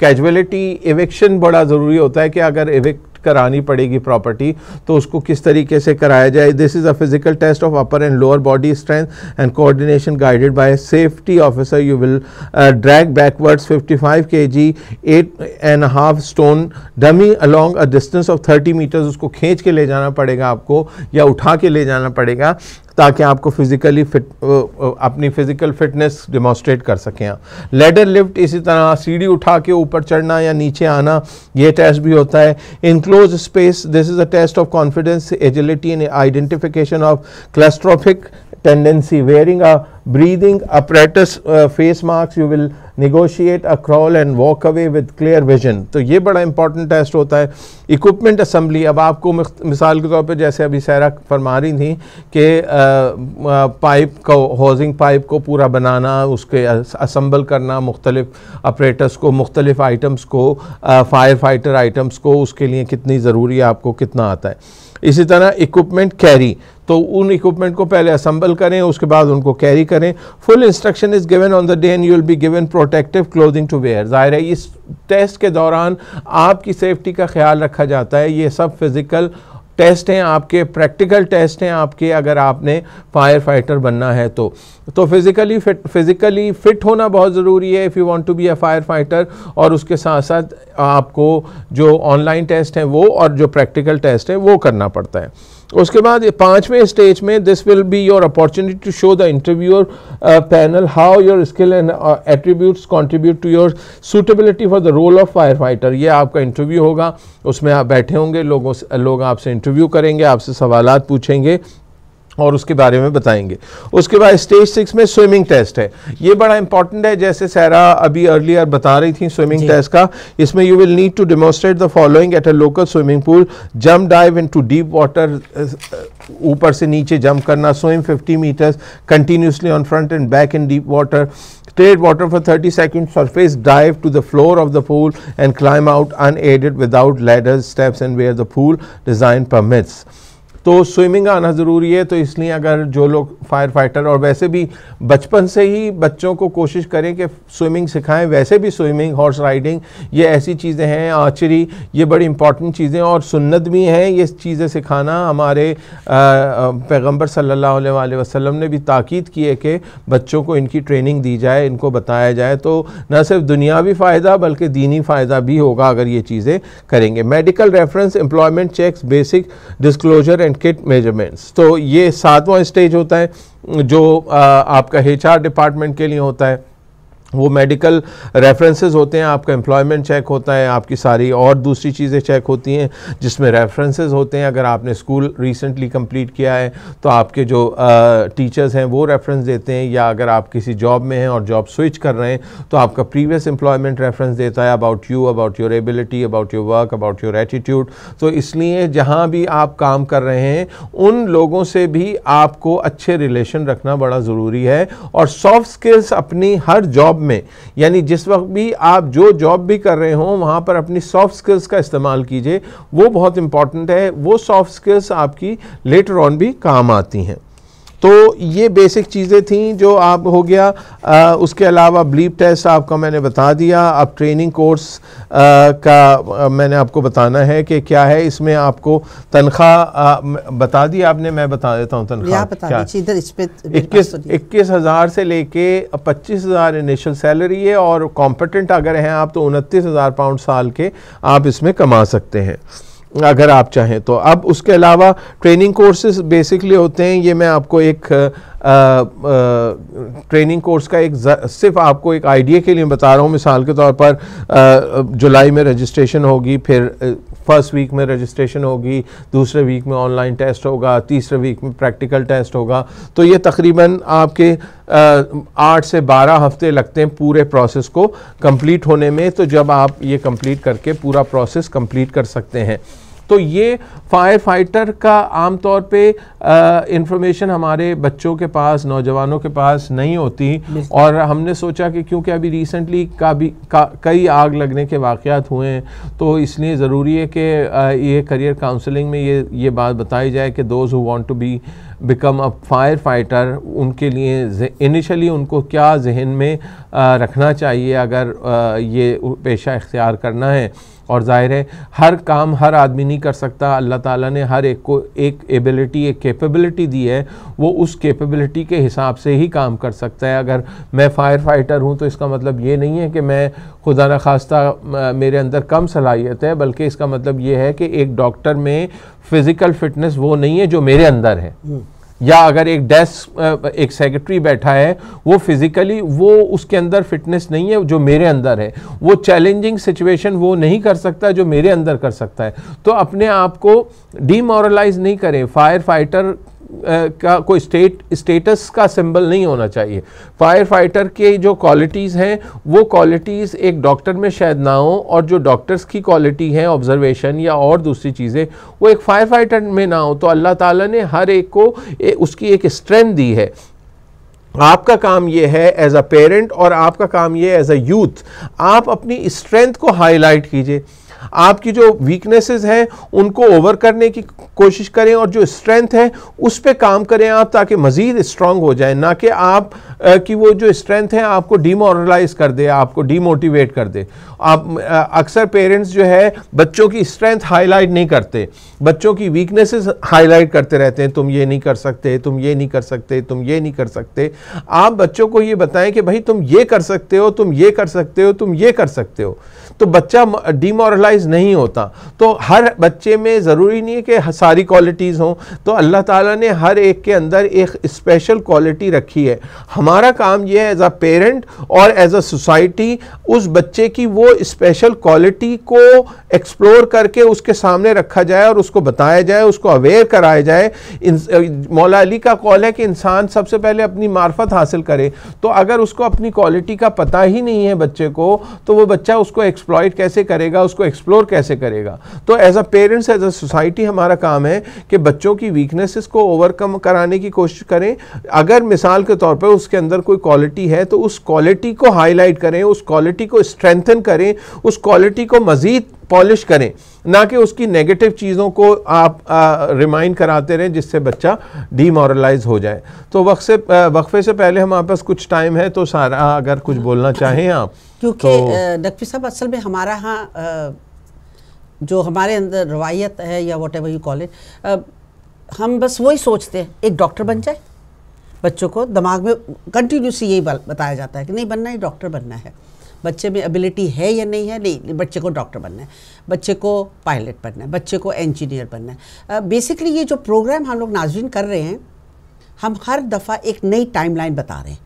कैजुअलिटी इवेक्शन बड़ा ज़रूरी होता है कि अगर इवेक्ट करानी पड़ेगी प्रॉपर्टी तो उसको किस तरीके से कराया जाए this is a physical test of upper and lower body strength and coordination guided by safety officer you will drag backwards 55 K G eight and half stone dummy along a distance of 30 metres उसको खींच के ले जाना पड़ेगा आपको या उठा के ले जाना पड़ेगा ताकि आपको फिज़िकली फिट अपनी फ़िज़िकल फिटनेस डिमॉन्स्ट्रेट कर सकें लेडर लिफ्ट इसी तरह सीढ़ी उठा के ऊपर चढ़ना या नीचे आना ये टेस्ट भी होता है enclosed space this is a test of confidence agility and identification of claustrophobic tendency wearing a breathing apparatus uh, face marks you will negotiate a crawl and walk away with clear vision तो ये बड़ा important test होता है equipment assembly अब आपको मिसाल के तौर पे जैसे अभी सैरा फरमा रही थी कि पाइप को हौजिंग पाइप को पूरा बनाना उसके असम्बल करना मुख्तलिफ अपरेटस को मुख्तलिफ आइटम्स को फायर फाइटर आइटम्स को उसके लिए कितनी ज़रूरी आपको कितना आता है इसी तरह इक्विपमेंट कैरी तो उन इक्विपमेंट को पहले असम्बल करें उसके बाद उनको कैरी करें full instruction is given on the day and you will be given protective clothing to wear ज़ाहिर है इस टेस्ट के दौरान आपकी सेफ्टी का ख्याल रखा जाता है ये सब फिज़िकल टेस्ट हैं आपके प्रैक्टिकल टेस्ट हैं आपके अगर आपने फायर फाइटर बनना है तो तो फिज़िकली फिट फिज़िकली फ़िट होना बहुत ज़रूरी है if you want to be a fire fighter और उसके साथ साथ आपको जो ऑनलाइन टेस्ट हैं वो और जो प्रैक्टिकल टेस्ट हैं वो करना पड़ता है उसके बाद पांचवें स्टेज में this will be your opportunity to show the interviewer panel how your skill and attributes contribute to your suitability for the role of fire fighter ये आपका इंटरव्यू होगा उसमें आप बैठे होंगे लोगों से लोग आपसे इंटरव्यू करेंगे आपसे सवाल पूछेंगे और उसके बारे में बताएंगे उसके बाद स्टेज सिक्स में स्विमिंग टेस्ट है ये बड़ा इंपॉर्टेंट है जैसे सैरा अभी अर्लियर बता रही थी स्विमिंग टेस्ट का इसमें you will need to demonstrate the following at a local swimming pool jump dive in to deep water ऊपर से नीचे जंप करना swim 50 metres continuously on front and back in deep water water for thirty second surface surface to the floor of the the and climb out unaided without ladders steps and where the pool design permits तो स्विमिंग आना ज़रूरी है तो इसलिए अगर जो लोग फायर फाइटर और वैसे भी बचपन से ही बच्चों को कोशिश करें कि स्विमिंग सिखाएं वैसे भी स्विमिंग हॉर्स राइडिंग ये ऐसी चीज़ें हैं आर्चरी ये बड़ी इंपॉर्टेंट चीज़ें और सुन्नत भी हैं ये चीज़ें सिखाना हमारे पैगम्बर सल्ला वसलम ने भी ताक़द की है कि बच्चों को इनकी ट्रेनिंग दी जाए इनको बताया जाए तो न सिर्फ दुनियावी फ़ायदा बल्कि दीनी फ़ायदा भी होगा अगर ये चीज़ें करेंगे medical reference employment checks basic disclosure and and kit measurements तो ये सातवां स्टेज होता है जो आ, आपका एच डिपार्टमेंट के लिए होता है वो मेडिकल रेफरेंसेस होते हैं आपका एम्प्लॉयमेंट चेक होता है आपकी सारी और दूसरी चीज़ें चेक होती हैं जिसमें रेफरेंसेस होते हैं अगर आपने स्कूल रिसेंटली कंप्लीट किया है तो आपके जो टीचर्स हैं वो रेफरेंस देते हैं या अगर आप किसी जॉब में हैं और जॉब स्विच कर रहे हैं तो आपका प्रीवियस एम्प्लॉयमेंट रेफरेंस देता है about you about your ability about your work about your attitude तो इसलिए जहाँ भी आप काम कर रहे हैं उन लोगों से भी आपको अच्छे रिलेशन रखना बड़ा ज़रूरी है और सॉफ्ट स्किल्स अपनी हर जॉब में यानी जिस वक्त भी आप जो जॉब भी कर रहे हों वहाँ पर अपनी सॉफ्ट स्किल्स का इस्तेमाल कीजिए वो बहुत इंपॉर्टेंट है वो सॉफ्ट स्किल्स आपकी लेटर ऑन भी काम आती हैं तो ये बेसिक चीज़ें थी जो आप हो गया आ, उसके अलावा ब्लीप टेस्ट आपका मैंने बता दिया अब ट्रेनिंग कोर्स आ, का आ, मैंने आपको बताना है कि क्या है इसमें आपको तनख्वाह बता दी आपने मैं बता देता हूँ तनख्वाह इक्कीस तो इक्कीस हज़ार से लेके पच्चीस हज़ार इनिशियल सैलरी है और कॉम्पिटेंट अगर हैं आप तो उनतीस हज़ार पाउंड साल के आप इसमें कमा सकते हैं अगर आप चाहें तो अब उसके अलावा ट्रेनिंग कोर्सेज बेसिकली होते हैं ये मैं आपको एक आ, आ, ट्रेनिंग कोर्स का एक सिर्फ आपको एक आइडिया के लिए बता रहा हूँ मिसाल के तौर पर आ, जुलाई में रजिस्ट्रेशन होगी फिर फर्स्ट वीक में रजिस्ट्रेशन होगी दूसरे वीक में ऑनलाइन टेस्ट होगा तीसरे वीक में प्रैक्टिकल टेस्ट होगा तो ये तकरीबन आपके आठ से बारह हफ्ते लगते हैं पूरे प्रोसेस को कंप्लीट होने में तो जब आप ये कंप्लीट करके पूरा प्रोसेस कंप्लीट कर सकते हैं तो ये फायर फाइटर का आमतौर पे इंफॉर्मेशन हमारे बच्चों के पास नौजवानों के पास नहीं होती और हमने सोचा कि क्योंकि अभी रिसेंटली का का, कई आग लगने के वाकयात हुए हैं तो इसलिए ज़रूरी है कि ये करियर काउंसलिंग में ये ये बात बताई जाए कि those who want to be become a fire fighter उनके लिए इनिशली उनको क्या जहन में आ, रखना चाहिए अगर आ, ये पेशा इख्तियार करना है और ज़ाहिर है हर काम हर आदमी नहीं कर सकता अल्लाह ताला ने हर एक को एक एबिलिटी एक कैपेबिलिटी दी है वो उस कैपेबिलिटी के हिसाब से ही काम कर सकता है अगर मैं फायर फाइटर हूँ तो इसका मतलब ये नहीं है कि मैं खुदा न खास्ता मेरे अंदर कम सलाहियत है बल्कि इसका मतलब ये है कि एक डॉक्टर में फ़िज़िकल फ़िटनेस वो नहीं है जो मेरे अंदर है हम्म। या अगर एक डेस्क एक सेक्रेटरी बैठा है वो फिज़िकली वो उसके अंदर फिटनेस नहीं है जो मेरे अंदर है वो चैलेंजिंग सिचुएशन वो नहीं कर सकता जो मेरे अंदर कर सकता है तो अपने आप को डीमोरलाइज नहीं करें फायर फाइटर का कोई स्टेट स्टेटस का सिंबल नहीं होना चाहिए फायर फाइटर के जो क्वालिटीज़ हैं वो क्वालिटीज़ एक डॉक्टर में शायद ना हो और जो डॉक्टर्स की क्वालिटी है ऑब्जर्वेशन या और दूसरी चीज़ें वो एक फायर फाइटर में ना हो तो अल्लाह ताला ने हर एक को ए, उसकी एक स्ट्रेंथ दी है आपका काम ये है एज अ पेरेंट और आपका काम है एज अ यूथ आप अपनी स्ट्रेंथ को हाईलाइट कीजिए आपकी जो वीकनेसेस हैं उनको ओवर करने की कोशिश करें और जो स्ट्रेंथ है उस पर काम करें आप ताकि मज़ीद स्ट्रांग हो जाए ना कि आप आ, कि वो जो स्ट्रेंथ है आपको डीमोरलाइज कर दे आपको डीमोटिवेट कर दे आप अक्सर पेरेंट्स जो है बच्चों की स्ट्रेंथ हाईलाइट नहीं करते बच्चों की वीकनेसेस हाईलाइट करते रहते हैं तुम ये नहीं कर सकते तुम ये नहीं कर सकते तुम ये नहीं कर सकते आप बच्चों को ये बताएं कि भाई तुम ये कर सकते हो तुम ये कर सकते हो तुम ये कर सकते हो तो बच्चा डीमोरलाइज नहीं होता तो हर बच्चे में ज़रूरी नहीं है कि सारी क्वालिटीज़ हों तो अल्लाह ताला ने हर एक के अंदर एक स्पेशल क्वालिटी रखी है हमारा काम यह है एज अ पेरेंट और एज अ सोसाइटी उस बच्चे की वो स्पेशल क्वालिटी को एक्सप्लोर करके उसके सामने रखा जाए और उसको बताया जाए उसको अवेयर कराया जाए मौला अली का कॉल है कि इंसान सबसे पहले अपनी मार्फत हासिल करे तो अगर उसको अपनी क्वालिटी का पता ही नहीं है बच्चे को तो वो बच्चा उसको एक्स एक्सप्लॉयट कैसे करेगा उसको एक्सप्लोर कैसे करेगा तो as a parents as a society हमारा काम है कि बच्चों की वीकनेसेस को ओवरकम कराने की कोशिश करें अगर मिसाल के तौर पर उसके अंदर कोई क्वालिटी है तो उस क्वालिटी को हाईलाइट करें उस क्वालिटी को स्ट्रेंथन करें उस क्वालिटी को मज़ीद पॉलिश करें ना कि उसकी नेगेटिव चीज़ों को आप रिमाइंड कराते रहें जिससे बच्चा डीमोरलाइज हो जाए तो वक्त से वक्फे से पहले हमारे पास कुछ टाइम है तो सारा अगर कुछ बोलना चाहें आप क्योंकि तो- डॉक्टर साहब असल में हमारा यहाँ जो हमारे अंदर रवायत है या whatever you call it हम बस वही सोचते हैं एक डॉक्टर बन जाए बच्चों को दिमाग में कंटिन्यूसली यही बताया जाता है कि नहीं बनना है डॉक्टर बनना है बच्चे में एबिलिटी है या नहीं है नहीं बच्चे को डॉक्टर बनना है बच्चे को पायलट बनना है बच्चे को इंजीनियर बनना है बेसिकली ये जो प्रोग्राम हम लोग नाजरीन कर रहे हैं हम हर दफ़ा एक नई टाइमलाइन बता रहे हैं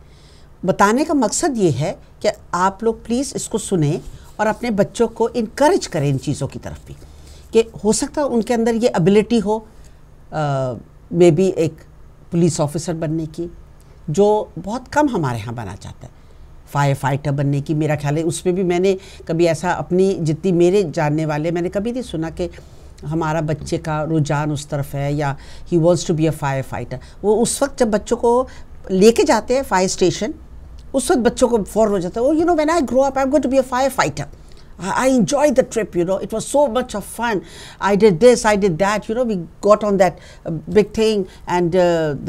बताने का मकसद ये है कि आप लोग प्लीज़ इसको सुने और अपने बच्चों को इनक्रेज करें इन चीज़ों की तरफ भी कि हो सकता है उनके अंदर ये एबिलिटी हो मे बी एक पुलिस ऑफिसर बनने की जो बहुत कम हमारे यहाँ बना चाहता है फायर फाइटर बनने की मेरा ख्याल है उसमें भी मैंने कभी ऐसा अपनी जितनी मेरे जानने वाले मैंने कभी नहीं सुना कि हमारा बच्चे का रुझान उस तरफ है या he wants to be a fire fighter वो उस वक्त जब बच्चों को लेके जाते हैं फायर स्टेशन उस वक्त बच्चों को फॉर हो जाता है you know when I grow up I am going to be a fire fighter I enjoy the trip you know it was so much of fun I did this I did that you know we got on that big thing and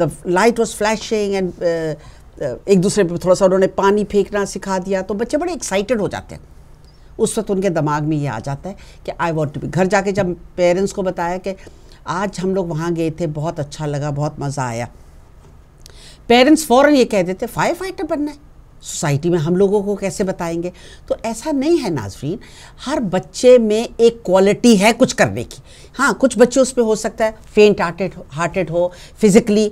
the light was flashing and एक दूसरे पर थोड़ा सा उन्होंने पानी फेंकना सिखा दिया तो बच्चे बड़े एक्साइटेड हो जाते हैं उस वक्त उनके दिमाग में ये आ जाता है कि आई वॉन्ट टू बी घर जाके जब पेरेंट्स को बताया कि आज हम लोग वहाँ गए थे बहुत अच्छा लगा बहुत मज़ा आया पेरेंट्स फ़ौरन ये कह देते फायर फाइटर बनना है सोसाइटी में हम लोगों को कैसे बताएंगे तो ऐसा नहीं है नाजरीन हर बच्चे में एक क्वालिटी है कुछ करने की हाँ कुछ बच्चे उस पर हो सकता है फेंट हार्टेड हार्टेड हो फिज़िकली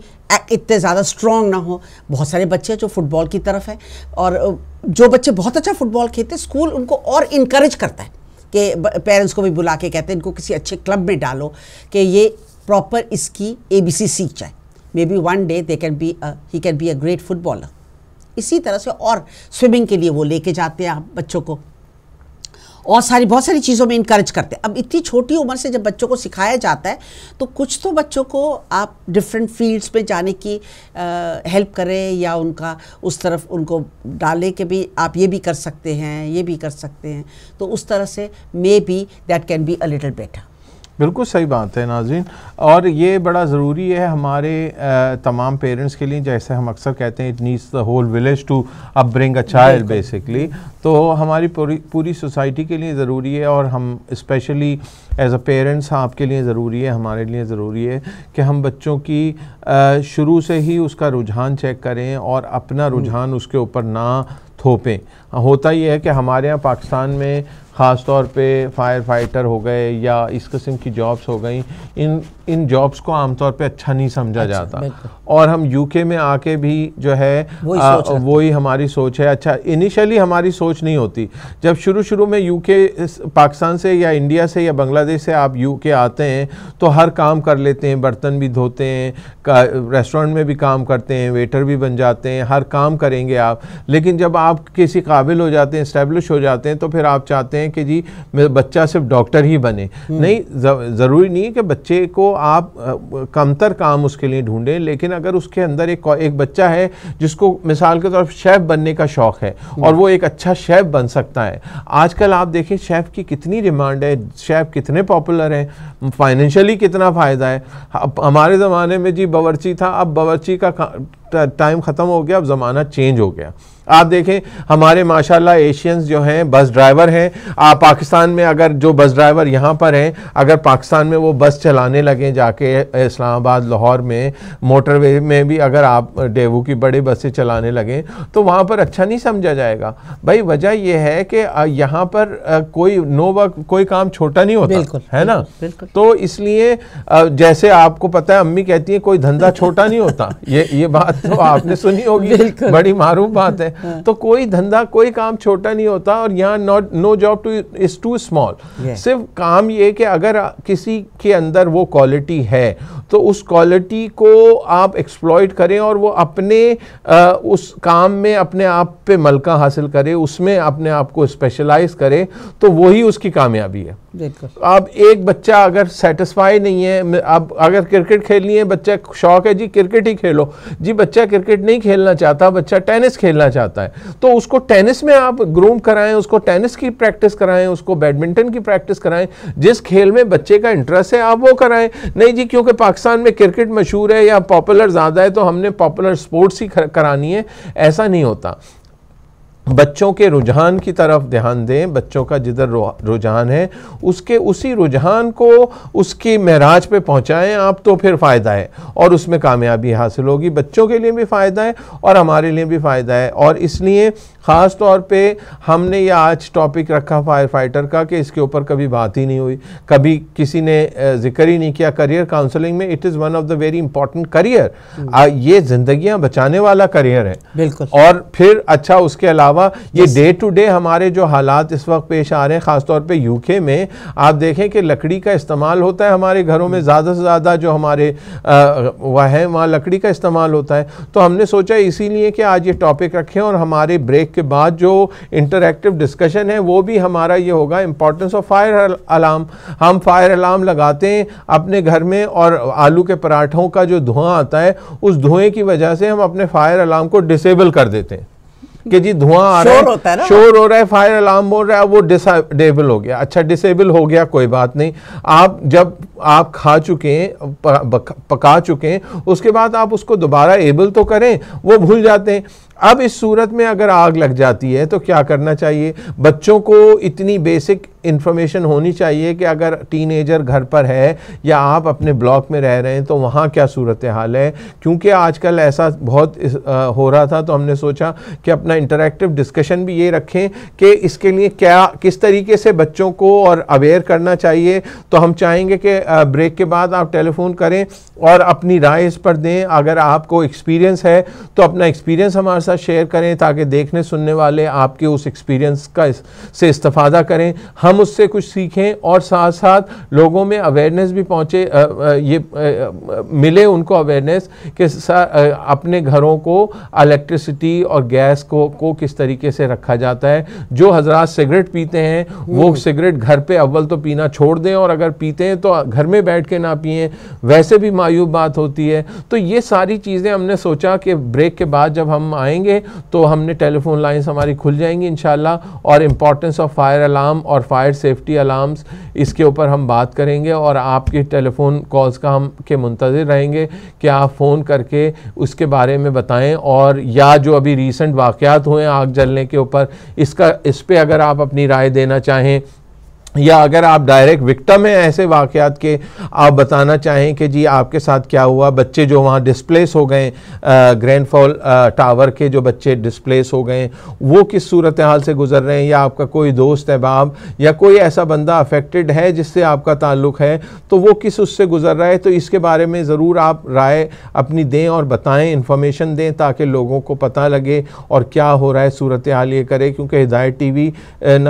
इतने ज़्यादा स्ट्रॉन्ग ना हो बहुत सारे बच्चे जो फुटबॉल की तरफ है और जो बच्चे बहुत अच्छा फुटबॉल खेलते स्कूल उनको और इनक्रेज करता है कि पेरेंट्स को भी बुला के कहते हैं इनको किसी अच्छे क्लब में डालो कि ये प्रॉपर इसकी सी सीख जाए may B one day they can be he can be a great footballer इसी तरह से और स्विमिंग के लिए वो लेके जाते हैं आप बच्चों को और सारी बहुत सारी चीज़ों में इंकरेज करते हैं अब इतनी छोटी उम्र से जब बच्चों को सिखाया जाता है तो कुछ तो बच्चों को आप डिफरेंट फील्ड्स में जाने की हेल्प करें या उनका उस तरफ उनको डालें कि भी आप ये भी कर सकते हैं ये भी कर सकते हैं तो उस तरह से may be that can be a little better बिल्कुल सही बात है नाजीन और ये बड़ा ज़रूरी है हमारे तमाम पेरेंट्स के लिए जैसे हम अक्सर कहते हैं it needs the whole village to up bring a child basically तो हमारी पूरी पूरी सोसाइटी के लिए ज़रूरी है और हम स्पेशली एज अ पेरेंट्स आपके लिए ज़रूरी है हमारे लिए ज़रूरी है कि हम बच्चों की शुरू से ही उसका रुझान चेक करें और अपना हम्म। रुझान उसके ऊपर ना थोपें होता ही है कि हमारे यहाँ पाकिस्तान में ख़ास तौर पर फायर फाइटर हो गए या इस किस्म की जॉब्स हो गई इन इन जॉब्स को आमतौर पर अच्छा नहीं समझा अच्छा, जाता और हम यूके में आके भी जो है वही वही हमारी सोच है अच्छा इनिशियली हमारी सोच नहीं होती जब शुरू शुरू में यूके पाकिस्तान से या इंडिया से या बांग्लादेश से आप यूके आते हैं तो हर काम कर लेते हैं बर्तन भी धोते हैं रेस्टोरेंट में भी काम करते हैं वेटर भी बन जाते हैं हर काम करेंगे आप लेकिन जब आप किसी काबिल हो जाते हैं इस्टेब्लिश हो जाते हैं तो फिर आप चाहते हैं कि जी मेरा बच्चा सिर्फ डॉक्टर ही बने हम्म। नहीं ज़रूरी नहीं कि बच्चे को आप कमतर काम उसके लिए ढूंढें लेकिन अगर उसके अंदर एक एक बच्चा है जिसको मिसाल के तौर पर शेफ़ बनने का शौक़ है हम्म। और वो एक अच्छा शेफ़ बन सकता है आजकल आप देखें शेफ़ की कितनी डिमांड है शेफ़ कितने पॉपुलर हैं फाइनेंशियली कितना फ़ायदा है हमारे ज़माने में जी बावरची था अब बावरची का टाइम ख़त्म हो गया अब ज़माना चेंज हो गया आप देखें हमारे माशाल्लाह एशियंस जो हैं बस ड्राइवर हैं आप पाकिस्तान में अगर जो बस ड्राइवर यहाँ पर हैं अगर पाकिस्तान में वो बस चलाने लगें जाके इस्लामाबाद लाहौर में मोटरवे में भी अगर आप डेवू की बड़ी बसें चलाने लगें तो वहाँ पर अच्छा नहीं समझा जाएगा भाई वजह यह है कि यहाँ पर कोई नो वर्क कोई काम छोटा नहीं होता बिल्कुल, है ना बिल्कुल, तो इसलिए जैसे आपको पता है अम्मी कहती है कोई धंधा छोटा नहीं होता ये ये बात बात तो आपने सुनी होगी बड़ी मारूफ बात है हाँ। तो कोई धंधा कोई काम छोटा नहीं होता और यहाँ not no job too is too small सिर्फ काम ये कि अगर किसी के अंदर वो क्वालिटी है तो उस क्वालिटी को आप एक्सप्लॉयट करें और वो अपने आ, उस काम में अपने आप पे मलका हासिल करें उसमें अपने आप को स्पेशलाइज करें तो वही उसकी कामयाबी है अब एक बच्चा अगर सेटिस्फाई नहीं है अब अगर क्रिकेट खेलनी है बच्चा शौक है जी क्रिकेट ही खेलो जी बच्चा क्रिकेट नहीं खेलना चाहता बच्चा टेनिस खेलना चाहता है तो उसको टेनिस में आप ग्रूम कराएं उसको टेनिस की प्रैक्टिस कराएं उसको बैडमिंटन की प्रैक्टिस कराएं जिस खेल में बच्चे का इंटरेस्ट है आप वो कराएं नहीं जी क्योंकि पाकिस्तान पाकिस्तान में क्रिकेट मशहूर है या पॉपुलर ज़्यादा है तो हमने पॉपुलर स्पोर्ट्स ही करानी है ऐसा नहीं होता बच्चों के रुझान की तरफ ध्यान दें बच्चों का जिधर रुझान है उसके उसी रुझान को उसकी महराज पे पहुंचाएं आप तो फिर फ़ायदा है और उसमें कामयाबी हासिल होगी बच्चों के लिए भी फ़ायदा है और हमारे लिए भी फ़ायदा है और इसलिए ख़ास तौर पे हमने ये आज टॉपिक रखा फायर फाइटर का कि इसके ऊपर कभी बात ही नहीं हुई कभी किसी ने जिक्र ही नहीं किया करियर काउंसलिंग में it is one of the very important career ये जिंदगियां बचाने वाला करियर है बिल्कुल और फिर अच्छा उसके अलावा ये डे टू डे हमारे जो हालात इस वक्त पेश आ रहे हैं ख़ासतौर पर यूके में आप देखें कि लकड़ी का इस्तेमाल होता है हमारे घरों में hmm. ज़्यादा से ज़्यादा जो हमारे वह है वहाँ लकड़ी का इस्तेमाल होता है तो हमने सोचा इसीलिए कि आज ये टॉपिक रखें और हमारे ब्रेक उसके बाद जो इंटरेक्टिव डिस्कशन है वो भी हमारा ये होगा इम्पॉर्टेंस ऑफ फायर अलार्म हम फायर अलार्म लगाते हैं अपने घर में और आलू के पराठों का जो धुआं आता है उस धुएं की वजह से हम अपने फायर अलार्म को डिसेबल कर देते हैं कि जी धुआं आ रहा है होता है ना? शोर हो रहा है फायर अलार्म बोल रहा है वो डिसेबल हो गया अच्छा डिसेबल हो गया कोई बात नहीं आप जब आप खा चुके हैं पका चुके हैं उसके बाद आप उसको दोबारा एबल तो करें वो भूल जाते हैं अब इस सूरत में अगर आग लग जाती है तो क्या करना चाहिए बच्चों को इतनी बेसिक इन्फॉर्मेशन होनी चाहिए कि अगर टीनेजर घर पर है या आप अपने ब्लॉक में रह रहे हैं तो वहाँ क्या सूरत हाल है क्योंकि आजकल ऐसा बहुत इस, आ, हो रहा था तो हमने सोचा कि अपना इंटरेक्टिव डिस्कशन भी ये रखें कि इसके लिए क्या किस तरीके से बच्चों को और अवेयर करना चाहिए तो हम चाहेंगे कि ब्रेक के बाद आप टेलीफोन करें और अपनी राय इस पर दें अगर आपको एक्सपीरियंस है तो अपना एक्सपीरियंस हमारे सा शेयर करें ताकि देखने सुनने वाले आपके उस एक्सपीरियंस का इस, से इस्तफ़ादा करें हम उससे कुछ सीखें और साथ साथ लोगों में अवेयरनेस भी पहुँचे ये आ, मिले उनको अवेयरनेस कि अपने घरों को इलेक्ट्रिसिटी और गैस को को किस तरीके से रखा जाता है जो हजरात सिगरेट पीते हैं वो सिगरेट हम्म। घर पर अव्वल तो पीना छोड़ दें और अगर पीते हैं तो घर में बैठ के ना पिए वैसे भी मायूब बात होती है तो ये सारी चीज़ें हमने सोचा कि ब्रेक के बाद जब हम आए जाएंगे तो हमने टेलीफोन लाइन्स हमारी खुल जाएंगी इन और इम्पॉर्टेंस ऑफ फायर अलार्म और फायर सेफ्टी अलार्म्स इसके ऊपर हम बात करेंगे और आपके टेलीफोन कॉल्स का हम के मुंतज़र रहेंगे कि आप फ़ोन करके उसके बारे में बताएं और या जो अभी रिसेंट वाक़ हुए आग जलने के ऊपर इसका इस पर अगर आप अपनी राय देना चाहें या अगर आप डायरेक्ट विक्टम हैं ऐसे वाक़ात के आप बताना चाहें कि जी आपके साथ क्या हुआ बच्चे जो वहाँ डिस्प्लेस हो गए ग्रैंडफॉल टावर के जो बच्चे डिस्प्लेस हो गए वो किस सूरत हाल से गुजर रहे हैं या आपका कोई दोस्त अहबाब या कोई ऐसा बंदा अफेक्टेड है जिससे आपका ताल्लुक़ है तो वो किस उससे गुजर रहा है तो इसके बारे में ज़रूर आप राय अपनी दें और बताएँ इन्फॉर्मेशन दें ताकि लोगों को पता लगे और क्या हो रहा है सूरत हाल ये करें क्योंकि हिदायत टी वी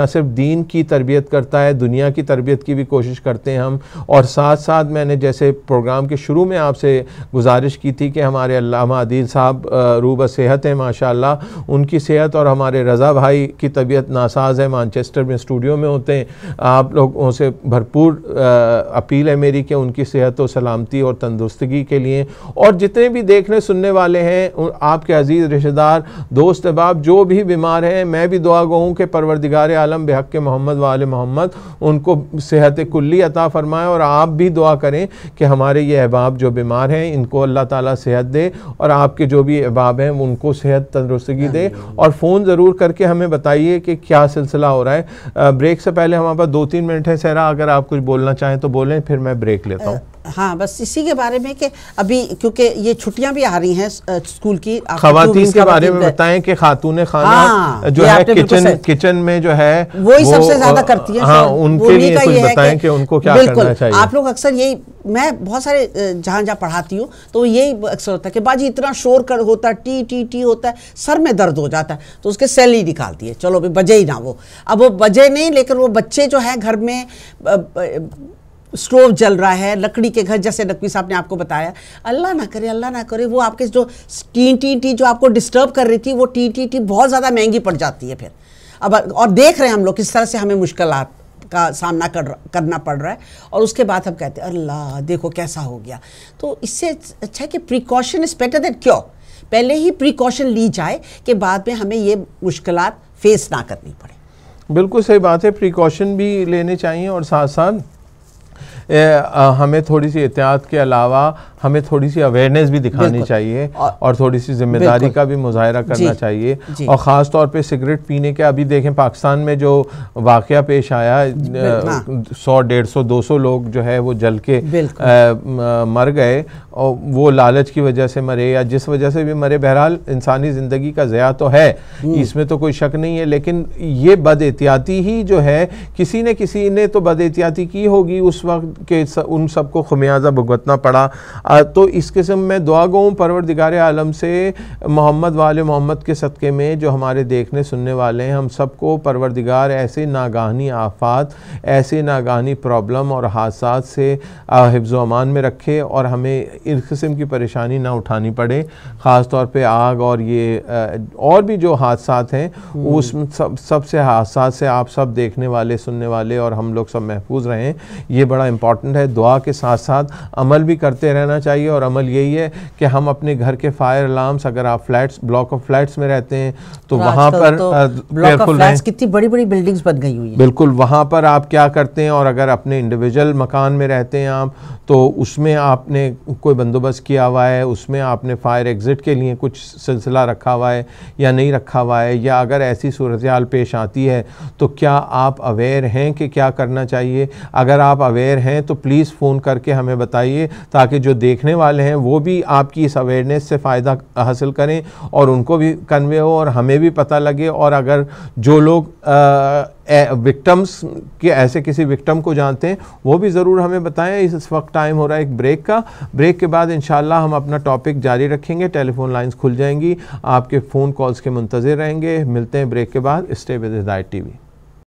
सिर्फ दीन की तरबियत करता है है दुनिया की तरबियत की भी कोशिश करते हैं हम और साथ साथ मैंने जैसे प्रोग्राम के शुरू में आपसे गुजारिश की थी कि हमारे अलामा अदील साहब रूब सेहत हैं माशा उनकी सेहत और हमारे रज़ा भाई की तबीयत नासाज है मानचेस्टर में स्टूडियो में होते हैं आप लोगों से भरपूर अपील है मेरी कि उनकी सेहत और सलामती और तंदुरुस्तगी के लिए और जितने भी देखने सुनने वाले हैं आपके अजीज़ रिश्तेदार दोस्त अहबाब जो भी बीमार हैं मैं भी दुआ गो हूँ कि परवरदिगार आलम बेहक के मोहम्मद वाल मोहम्मद उनको सेहत कुल्ली अता फ़रमाएँ और आप भी दुआ करें कि हमारे ये अहबाब जो बीमार हैं इनको अल्लाह ताला सेहत दे और आपके जो भी अहबाब हैं उनको सेहत तंदरुस्तगी दे और फ़ोन ज़रूर करके हमें बताइए कि क्या सिलसिला हो रहा है ब्रेक से पहले हमारे पास दो तीन मिनट है सहरा अगर आप कुछ बोलना चाहें तो बोलें फिर मैं ब्रेक लेता हूँ हाँ बस इसी के बारे में कि अभी क्योंकि ये छुट्टियां भी आ रही हैं स्कूल की खातून के बारे में बताएं कि खातून खाना हाँ, जो है किचन किचन में जो है वो ही सबसे ज्यादा करती है हाँ, उनके लिए कुछ है बताएं कि उनको क्या करना चाहिए आप लोग अक्सर यही मैं बहुत सारे जहां जहां पढ़ाती हूँ तो यही अक्सर होता है कि बाजी इतना शोर कर होता है टी टी टी होता है सर में दर्द हो जाता है तो उसके सेल ही निकालती है चलो भाई बजे ही ना वो अब वो बजे नहीं लेकिन वो बच्चे जो है घर में स्टोव जल रहा है लकड़ी के घर जैसे नकवी साहब ने आपको बताया अल्लाह ना करे अल्लाह ना करे वो आपके जो टी टी टी जो आपको डिस्टर्ब कर रही थी वो टी टी टी बहुत ज़्यादा महंगी पड़ जाती है फिर अब और देख रहे हैं हम लोग किस तरह से हमें मुश्किल का सामना कर करना पड़ रहा है और उसके बाद हम कहते हैं अल्लाह देखो कैसा हो गया तो इससे अच्छा है कि प्रिकॉशन इज़ बेटर देन क्यों पहले ही प्रिकॉशन ली जाए कि बाद में हमें ये मुश्किल फेस ना करनी पड़े बिल्कुल सही बात है प्रिकॉशन भी लेने चाहिए और साथ साथ हमें थोड़ी सी एहतियात के अलावा हमें थोड़ी सी अवेयरनेस भी दिखानी चाहिए और थोड़ी सी जिम्मेदारी का भी मुजाहरा करना चाहिए और ख़ास तौर पर सिगरेट पीने के अभी देखें पाकिस्तान में जो वाक़ पेश आया हाँ। सौ डेढ़ सौ दो सौ लोग जो है वो जल के मर गए और वो लालच की वजह से मरे या जिस वजह से भी मरे बहरहाल इंसानी ज़िंदगी का ज़या तो है हम्म। इसमें तो कोई शक नहीं है लेकिन ये बद ही जो है किसी ने किसी ने तो बद की होगी उस वक्त के उन उन सबको खुमियाजा भुगतना पड़ा तो इस किस्म में दुआ गूँ परवरदिगार आलम से मोहम्मद वाले मोहम्मद के सदक़े में जो हमारे देखने सुनने वाले हैं हम सबको परवरदिगार ऐसे नागानी आफात ऐसे नागानी प्रॉब्लम और हादसा से हिफ्ज़ अमान में रखे और हमें इस किस्म की परेशानी ना उठानी पड़े ख़ास तौर पर आग और ये और भी जो हादसा हैं हम्म। उस सब सबसे हादसा से आप सब देखने वाले सुनने वाले और हम लोग सब महफूज रहें ये बड़ा इम्पोर्टेंट इम्पॉर्टेंट है दुआ के साथ साथ अमल भी करते रहना चाहिए और अमल यही है कि हम अपने घर के फायर अलार्म्स अगर आप फ्लैट्स ब्लॉक ऑफ फ्लैट्स में रहते हैं तो वहाँ पर केयरफुल तो कितनी बड़ी बड़ी बिल्डिंग्स बन गई हुई बिल्कुल वहाँ पर आप क्या करते हैं और अगर अपने इंडिविजुअल मकान में रहते हैं आप तो उसमें आपने कोई बंदोबस्त किया हुआ है उसमें आपने फायर एग्ज़िट के लिए कुछ सिलसिला रखा हुआ है या नहीं रखा हुआ है या अगर ऐसी सूरत हाल पेश आती है तो क्या आप अवेयर हैं कि क्या करना चाहिए अगर आप अवेयर हैं हैं तो प्लीज़ फ़ोन करके हमें बताइए ताकि जो देखने वाले हैं वो भी आपकी इस अवेयरनेस से फ़ायदा हासिल करें और उनको भी कन्वे हो और हमें भी पता लगे और अगर जो लोग विक्टम्स के ऐसे किसी विक्टम को जानते हैं वो भी ज़रूर हमें बताएं इस वक्त टाइम हो रहा है एक ब्रेक का ब्रेक के बाद इन हम अपना टॉपिक जारी रखेंगे टेलीफोन लाइन्स खुल जाएंगी आपके फ़ोन कॉल्स के मंतज़र रहेंगे मिलते हैं ब्रेक के बाद स्टे विद हिदायत टी